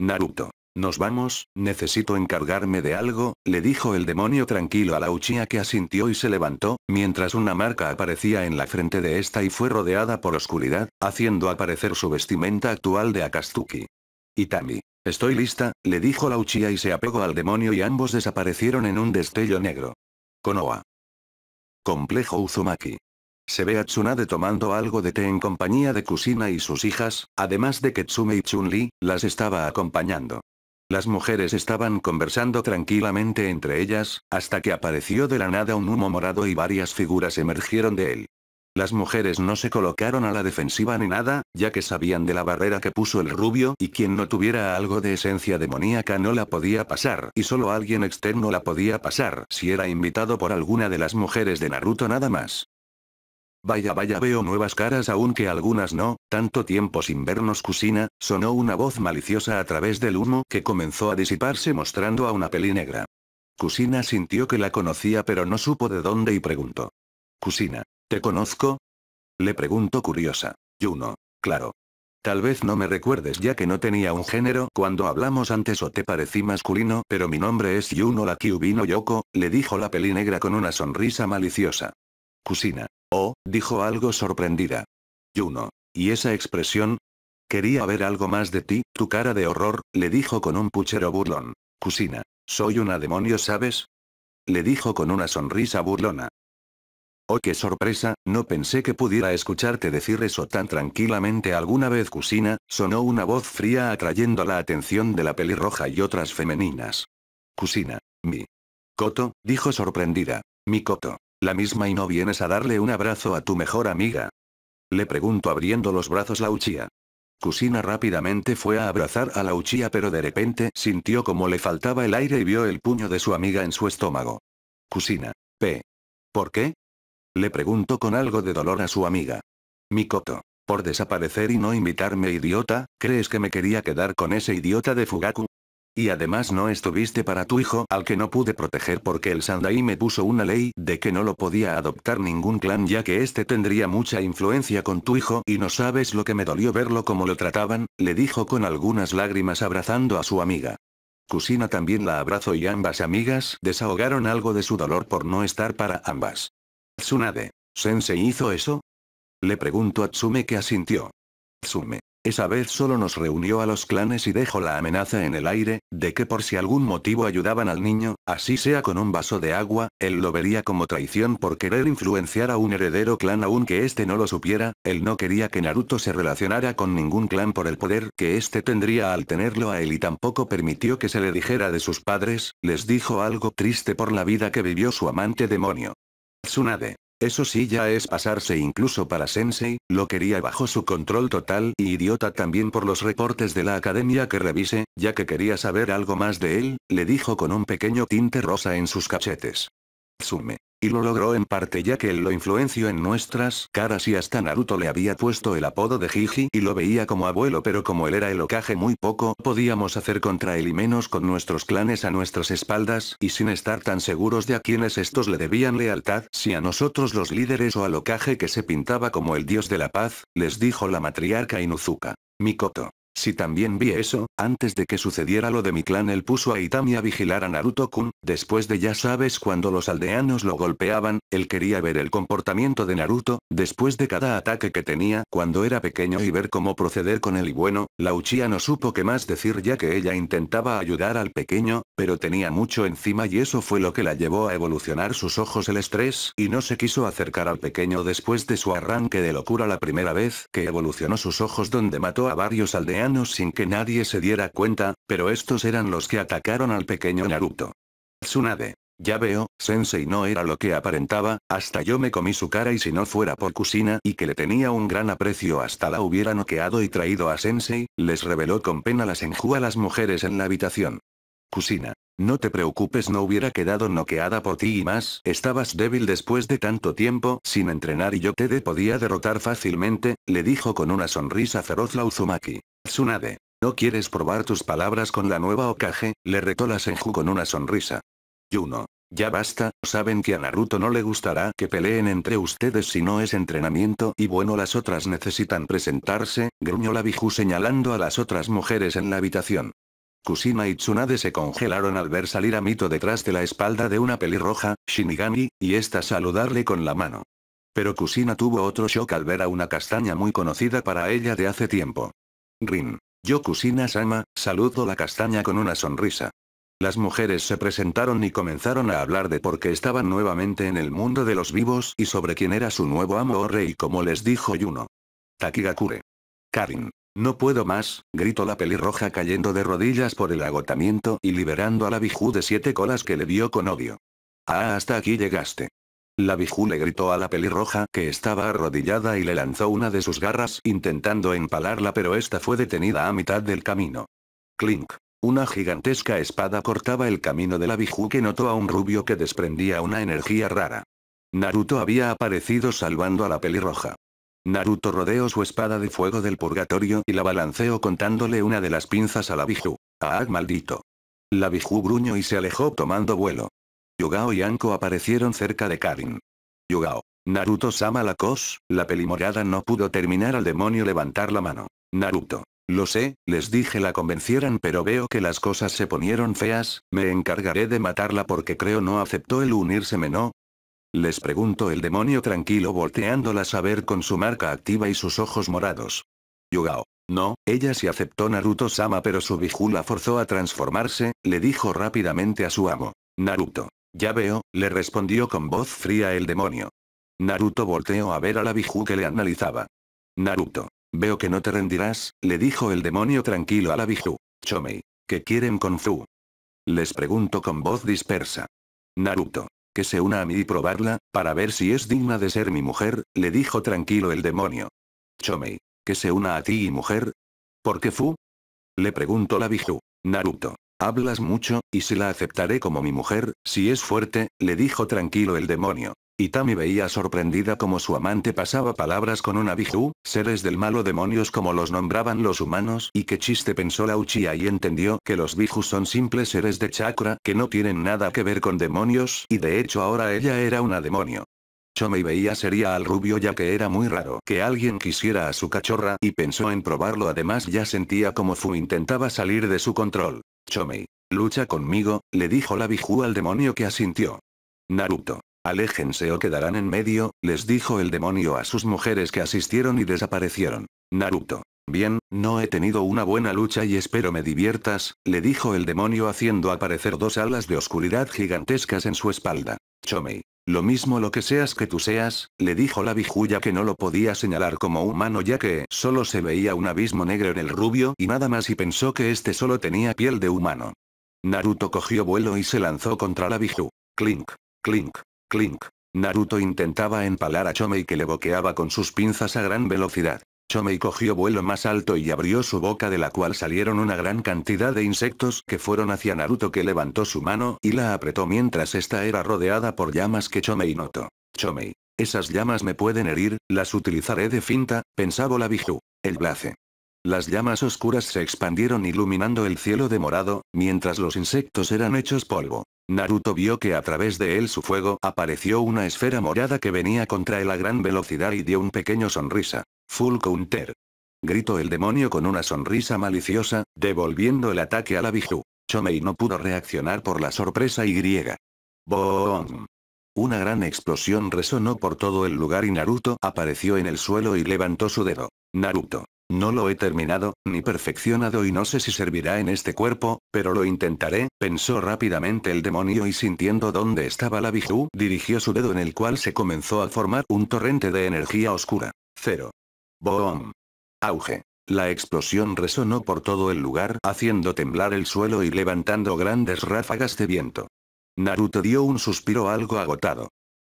Naruto. Nos vamos, necesito encargarme de algo, le dijo el demonio tranquilo a la Uchiha que asintió y se levantó, mientras una marca aparecía en la frente de esta y fue rodeada por oscuridad, haciendo aparecer su vestimenta actual de Akatsuki. Itami. Estoy lista, le dijo la Uchiha y se apegó al demonio y ambos desaparecieron en un destello negro. Konoha. Complejo Uzumaki. Se ve a Tsunade tomando algo de té en compañía de Kusina y sus hijas, además de que Tsume y Chun-Li, las estaba acompañando. Las mujeres estaban conversando tranquilamente entre ellas, hasta que apareció de la nada un humo morado y varias figuras emergieron de él. Las mujeres no se colocaron a la defensiva ni nada, ya que sabían de la barrera que puso el rubio y quien no tuviera algo de esencia demoníaca no la podía pasar y solo alguien externo la podía pasar si era invitado por alguna de las mujeres de Naruto nada más. Vaya, vaya, veo nuevas caras aunque algunas no, tanto tiempo sin vernos Kusina, sonó una voz maliciosa a través del humo que comenzó a disiparse mostrando a una peli negra. Cusina sintió que la conocía pero no supo de dónde y preguntó. Cusina, ¿te conozco? Le preguntó curiosa. Yuno. claro. Tal vez no me recuerdes ya que no tenía un género cuando hablamos antes o te parecí masculino, pero mi nombre es Yuno la Kyubino Yoko, le dijo la peli negra con una sonrisa maliciosa. Kusina. Oh, dijo algo sorprendida. Juno. ¿Y esa expresión? Quería ver algo más de ti, tu cara de horror, le dijo con un puchero burlón. Cusina. Soy una demonio, ¿sabes? Le dijo con una sonrisa burlona. Oh, qué sorpresa, no pensé que pudiera escucharte decir eso tan tranquilamente alguna vez, Cusina, sonó una voz fría atrayendo la atención de la pelirroja y otras femeninas. Cusina. Mi. Coto, dijo sorprendida. Mi coto. La misma y no vienes a darle un abrazo a tu mejor amiga. Le pregunto abriendo los brazos la Uchiha. Kusina rápidamente fue a abrazar a la Uchiha pero de repente sintió como le faltaba el aire y vio el puño de su amiga en su estómago. Kusina. P. ¿Por qué? Le preguntó con algo de dolor a su amiga. Mikoto. Por desaparecer y no invitarme idiota, ¿crees que me quería quedar con ese idiota de Fugaku? Y además no estuviste para tu hijo al que no pude proteger porque el Sandai me puso una ley de que no lo podía adoptar ningún clan ya que este tendría mucha influencia con tu hijo y no sabes lo que me dolió verlo como lo trataban, le dijo con algunas lágrimas abrazando a su amiga. Kusina también la abrazó y ambas amigas desahogaron algo de su dolor por no estar para ambas. Tsunade. ¿Sensei hizo eso? Le preguntó a Tsume que asintió. Tsume. Esa vez solo nos reunió a los clanes y dejó la amenaza en el aire, de que por si algún motivo ayudaban al niño, así sea con un vaso de agua, él lo vería como traición por querer influenciar a un heredero clan aunque éste no lo supiera, él no quería que Naruto se relacionara con ningún clan por el poder que éste tendría al tenerlo a él y tampoco permitió que se le dijera de sus padres, les dijo algo triste por la vida que vivió su amante demonio. Tsunade. Eso sí ya es pasarse incluso para Sensei, lo quería bajo su control total y idiota también por los reportes de la academia que revise, ya que quería saber algo más de él, le dijo con un pequeño tinte rosa en sus cachetes. Tsume. Y lo logró en parte ya que él lo influenció en nuestras caras y hasta Naruto le había puesto el apodo de Jiji y lo veía como abuelo pero como él era el ocaje muy poco podíamos hacer contra él y menos con nuestros clanes a nuestras espaldas y sin estar tan seguros de a quienes estos le debían lealtad si a nosotros los líderes o al ocaje que se pintaba como el dios de la paz, les dijo la matriarca Inuzuka. Mikoto. Si también vi eso, antes de que sucediera lo de mi clan él puso a Itami a vigilar a Naruto-kun, después de ya sabes cuando los aldeanos lo golpeaban, él quería ver el comportamiento de Naruto, después de cada ataque que tenía cuando era pequeño y ver cómo proceder con él y bueno, la Uchiha no supo qué más decir ya que ella intentaba ayudar al pequeño, pero tenía mucho encima y eso fue lo que la llevó a evolucionar sus ojos el estrés y no se quiso acercar al pequeño después de su arranque de locura la primera vez que evolucionó sus ojos donde mató a varios aldeanos sin que nadie se diera cuenta, pero estos eran los que atacaron al pequeño Naruto. Tsunade. Ya veo, Sensei no era lo que aparentaba, hasta yo me comí su cara y si no fuera por Kusina y que le tenía un gran aprecio hasta la hubiera noqueado y traído a Sensei, les reveló con pena las senju a las mujeres en la habitación. Cusina. No te preocupes no hubiera quedado noqueada por ti y más, estabas débil después de tanto tiempo sin entrenar y yo te de podía derrotar fácilmente, le dijo con una sonrisa feroz la Uzumaki. Tsunade. ¿No quieres probar tus palabras con la nueva Okage? le retó la Senju con una sonrisa. Yuno. Ya basta, saben que a Naruto no le gustará que peleen entre ustedes si no es entrenamiento y bueno las otras necesitan presentarse, gruñó la Biju señalando a las otras mujeres en la habitación. Kusina y Tsunade se congelaron al ver salir a Mito detrás de la espalda de una pelirroja, Shinigami, y esta saludarle con la mano. Pero Kusina tuvo otro shock al ver a una castaña muy conocida para ella de hace tiempo. Rin. Yo Kusina-sama, saludo la castaña con una sonrisa. Las mujeres se presentaron y comenzaron a hablar de por qué estaban nuevamente en el mundo de los vivos y sobre quién era su nuevo amo o rey como les dijo Yuno. Takigakure. Karin. No puedo más, gritó la pelirroja cayendo de rodillas por el agotamiento y liberando a la Bijú de siete colas que le dio con odio. Ah, hasta aquí llegaste. La Bijú le gritó a la pelirroja que estaba arrodillada y le lanzó una de sus garras intentando empalarla pero esta fue detenida a mitad del camino. Clink. Una gigantesca espada cortaba el camino de la Bijú que notó a un rubio que desprendía una energía rara. Naruto había aparecido salvando a la pelirroja. Naruto rodeó su espada de fuego del purgatorio y la balanceó contándole una de las pinzas a la Biju. ¡Ah, maldito! La Biju gruñó y se alejó tomando vuelo. Yugao y Anko aparecieron cerca de Karin. Yugao. Naruto Sama la cos, la pelimorada no pudo terminar al demonio levantar la mano. Naruto. Lo sé, les dije la convencieran pero veo que las cosas se ponieron feas, me encargaré de matarla porque creo no aceptó el unírseme no, les preguntó el demonio tranquilo volteándolas a ver con su marca activa y sus ojos morados. Yugao. No, ella sí aceptó Naruto-sama pero su biju la forzó a transformarse, le dijo rápidamente a su amo. Naruto. Ya veo, le respondió con voz fría el demonio. Naruto volteó a ver a la biju que le analizaba. Naruto. Veo que no te rendirás, le dijo el demonio tranquilo a la biju. Chomei. ¿Qué quieren con Fu? Les preguntó con voz dispersa. Naruto que se una a mí y probarla, para ver si es digna de ser mi mujer, le dijo tranquilo el demonio. Chomei, que se una a ti y mujer. ¿Por qué Fu? Le preguntó la Biju. Naruto. Hablas mucho, y se la aceptaré como mi mujer, si es fuerte, le dijo tranquilo el demonio. Itami veía sorprendida como su amante pasaba palabras con una biju, seres del malo demonios como los nombraban los humanos, y qué chiste pensó la Uchiha y entendió que los biju son simples seres de chakra que no tienen nada que ver con demonios, y de hecho ahora ella era una demonio. Chomei veía sería al rubio ya que era muy raro que alguien quisiera a su cachorra y pensó en probarlo además ya sentía como Fu intentaba salir de su control. Chomei, lucha conmigo, le dijo la Biju al demonio que asintió. Naruto. Aléjense o quedarán en medio, les dijo el demonio a sus mujeres que asistieron y desaparecieron. Naruto. Bien, no he tenido una buena lucha y espero me diviertas, le dijo el demonio haciendo aparecer dos alas de oscuridad gigantescas en su espalda. Chomei. Lo mismo lo que seas que tú seas, le dijo la ya que no lo podía señalar como humano ya que solo se veía un abismo negro en el rubio y nada más y pensó que este solo tenía piel de humano. Naruto cogió vuelo y se lanzó contra la biju. Clink, clink, Clink. Naruto intentaba empalar a Chomei que le boqueaba con sus pinzas a gran velocidad. Chomei cogió vuelo más alto y abrió su boca de la cual salieron una gran cantidad de insectos que fueron hacia Naruto que levantó su mano y la apretó mientras esta era rodeada por llamas que Chomei notó. Chomei. Esas llamas me pueden herir, las utilizaré de finta, pensaba la Biju. El Blaze. Las llamas oscuras se expandieron iluminando el cielo de morado, mientras los insectos eran hechos polvo. Naruto vio que a través de él su fuego apareció una esfera morada que venía contra él a gran velocidad y dio un pequeño sonrisa. Full counter. Gritó el demonio con una sonrisa maliciosa, devolviendo el ataque a la Biju. Chomei no pudo reaccionar por la sorpresa y griega. Boom. Una gran explosión resonó por todo el lugar y Naruto apareció en el suelo y levantó su dedo. Naruto. No lo he terminado, ni perfeccionado y no sé si servirá en este cuerpo, pero lo intentaré, pensó rápidamente el demonio y sintiendo dónde estaba la Biju, dirigió su dedo en el cual se comenzó a formar un torrente de energía oscura. Cero. Boom. Auge. La explosión resonó por todo el lugar, haciendo temblar el suelo y levantando grandes ráfagas de viento. Naruto dio un suspiro algo agotado.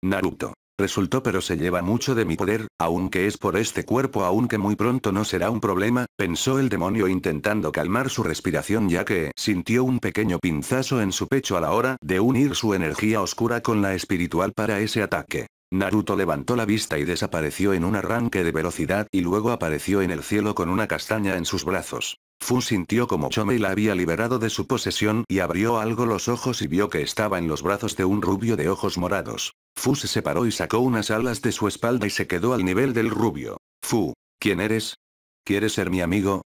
Naruto resultó pero se lleva mucho de mi poder, aunque es por este cuerpo aunque muy pronto no será un problema, pensó el demonio intentando calmar su respiración ya que sintió un pequeño pinzazo en su pecho a la hora de unir su energía oscura con la espiritual para ese ataque. Naruto levantó la vista y desapareció en un arranque de velocidad y luego apareció en el cielo con una castaña en sus brazos. Fu sintió como Chomei la había liberado de su posesión y abrió algo los ojos y vio que estaba en los brazos de un rubio de ojos morados. Fu se separó y sacó unas alas de su espalda y se quedó al nivel del rubio. Fu, ¿quién eres? ¿Quieres ser mi amigo?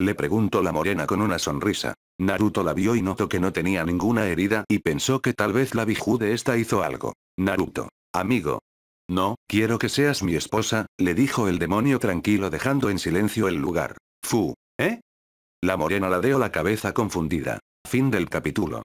Le preguntó la morena con una sonrisa. Naruto la vio y notó que no tenía ninguna herida y pensó que tal vez la biju de esta hizo algo. Naruto. Amigo. No, quiero que seas mi esposa, le dijo el demonio tranquilo dejando en silencio el lugar. Fu. ¿Eh? La morena ladeó la cabeza confundida. Fin del capítulo.